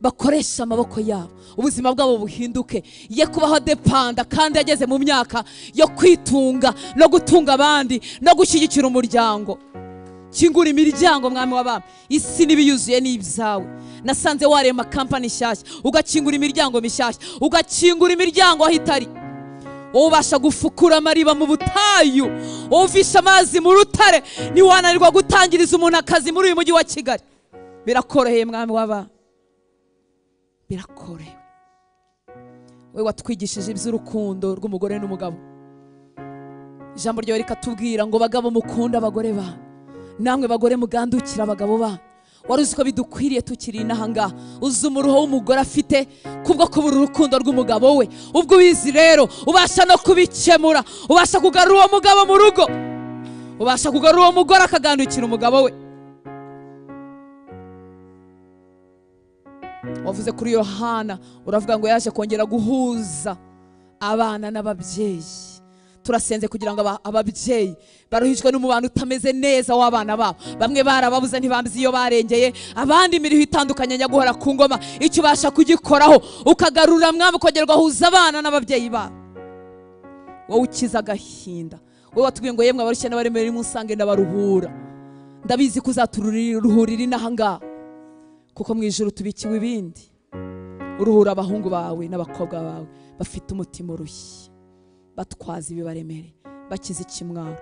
bakoresha amaboko yabo ubuzima bwabo buhinduke ye kubaho depanda kandi ageze mu myaka yo kwitunga no gutunga abandi no gushyigikira umuryango kingura imiryango mwami w'abami isi n'ibiyuzuye ni ibyawe nasanze warema kampani nshyashya ugakingura imiryango mishyashya ugakingura imiryango aho itari wowe ubasha gufukura amariba mu butayu wowe amazi mu rutare ntiwananirwa gutangiriza umuntu akazi muri uyu mujyi wa kigali birakoroheye mwami w'abami birakoroheye we watwigishije iby'urukundo rw'umugore n'umugabo ijambo ryawe rikatubwira ngo bagabo mukunda abagore bawe namwe bagore mugandukira abagabo ba wari uzi ko bidukwiriye tukiri inahangaha uzi umuruho w'umugore afite kubwo kubura urukundo rw'umugabo we ubwo ubizi rero ubasha no kubikemura ubasha kugarura uwo mugabo mu rugo ubasha kugarura uwo mugore akagandukira umugabo we wavuze kuri yohana uravuga ngo yaje kongera guhuza abana n'ababyeyi turasenze kugira ngo ababyeyi baruhijwe n'umubano utameze neza w'abana babo bamwe barababuze ntibambize iyo barengeye abandi imirimo itandukanye nyaguhora ku ngoma icyo ubasha kugikoraho ukagarura mwami ukongera ugahuza abana n'ababyeyi babo wowe ukiza agahinda wowe watubwiye ngo yemwe abarushye n'abaremere musange n'abaruhura ndabizi ko uzaturuhurira inahangaha kuko mu ijoro tubikiwe ibindi uruhura abahungu bawe n'abakobwa bawe bafite umutima urushye batwaza ibibaremere bakize ikimwaro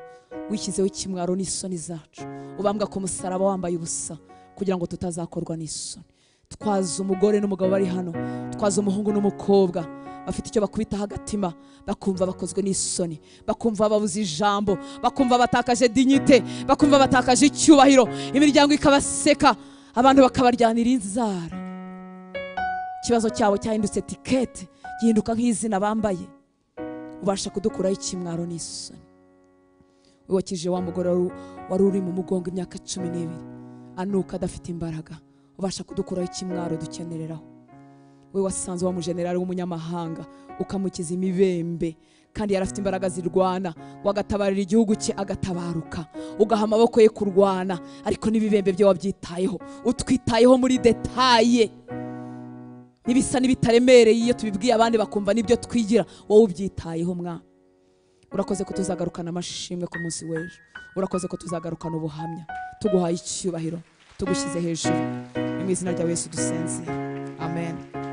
wishyizeho ikimwaro n'isoni zacu ubambwa ku musaraba wambaye ubusa kugira ngo tutazakorwa n'isoni twaza umugore n'umugabo bari hano twaza umuhungu n'umukobwa bafite icyo bakubitaho agatima bakumva bakozwe n'isoni bakumva babuze ijambo bakumva batakaje dinyite bakumva batakaje icyubahiro imiryango ikabaseka abantu bakabaryanira inzara ikibazo cyabo cyahindutse tiketi gihinduka nk'izina bambaye ubasha kudukuraho ikimwaro n'isoni wibakije wa mugore wari uri mu mugongo imyaka cumi n'ibiri anuka adafite imbaraga ubasha kudukuraho ikimwaro dukenereraho we wasanze wa mujenerali w'umunyamahanga ukamukiza imibembe kandi yari afite imbaraga zirwana ngo agatabarira igihugu cye agatabaruka ugaha amaboko ye kurwana ariko n'ibibembe bye wabyitayeho utwitayeho muri detaye n'ibisa n'ibitaremereye iyo tubibwiye abandi bakumva n'ibyo twigira wowe ubyitayeho mwami urakoze ko tuzagarukana amashimwe ku munsi w'ejo urakoze ko tuzagarukana ubuhamya tuguhaye icyubahiro tugushyize hejuru mu izina rya yesu dusenze amen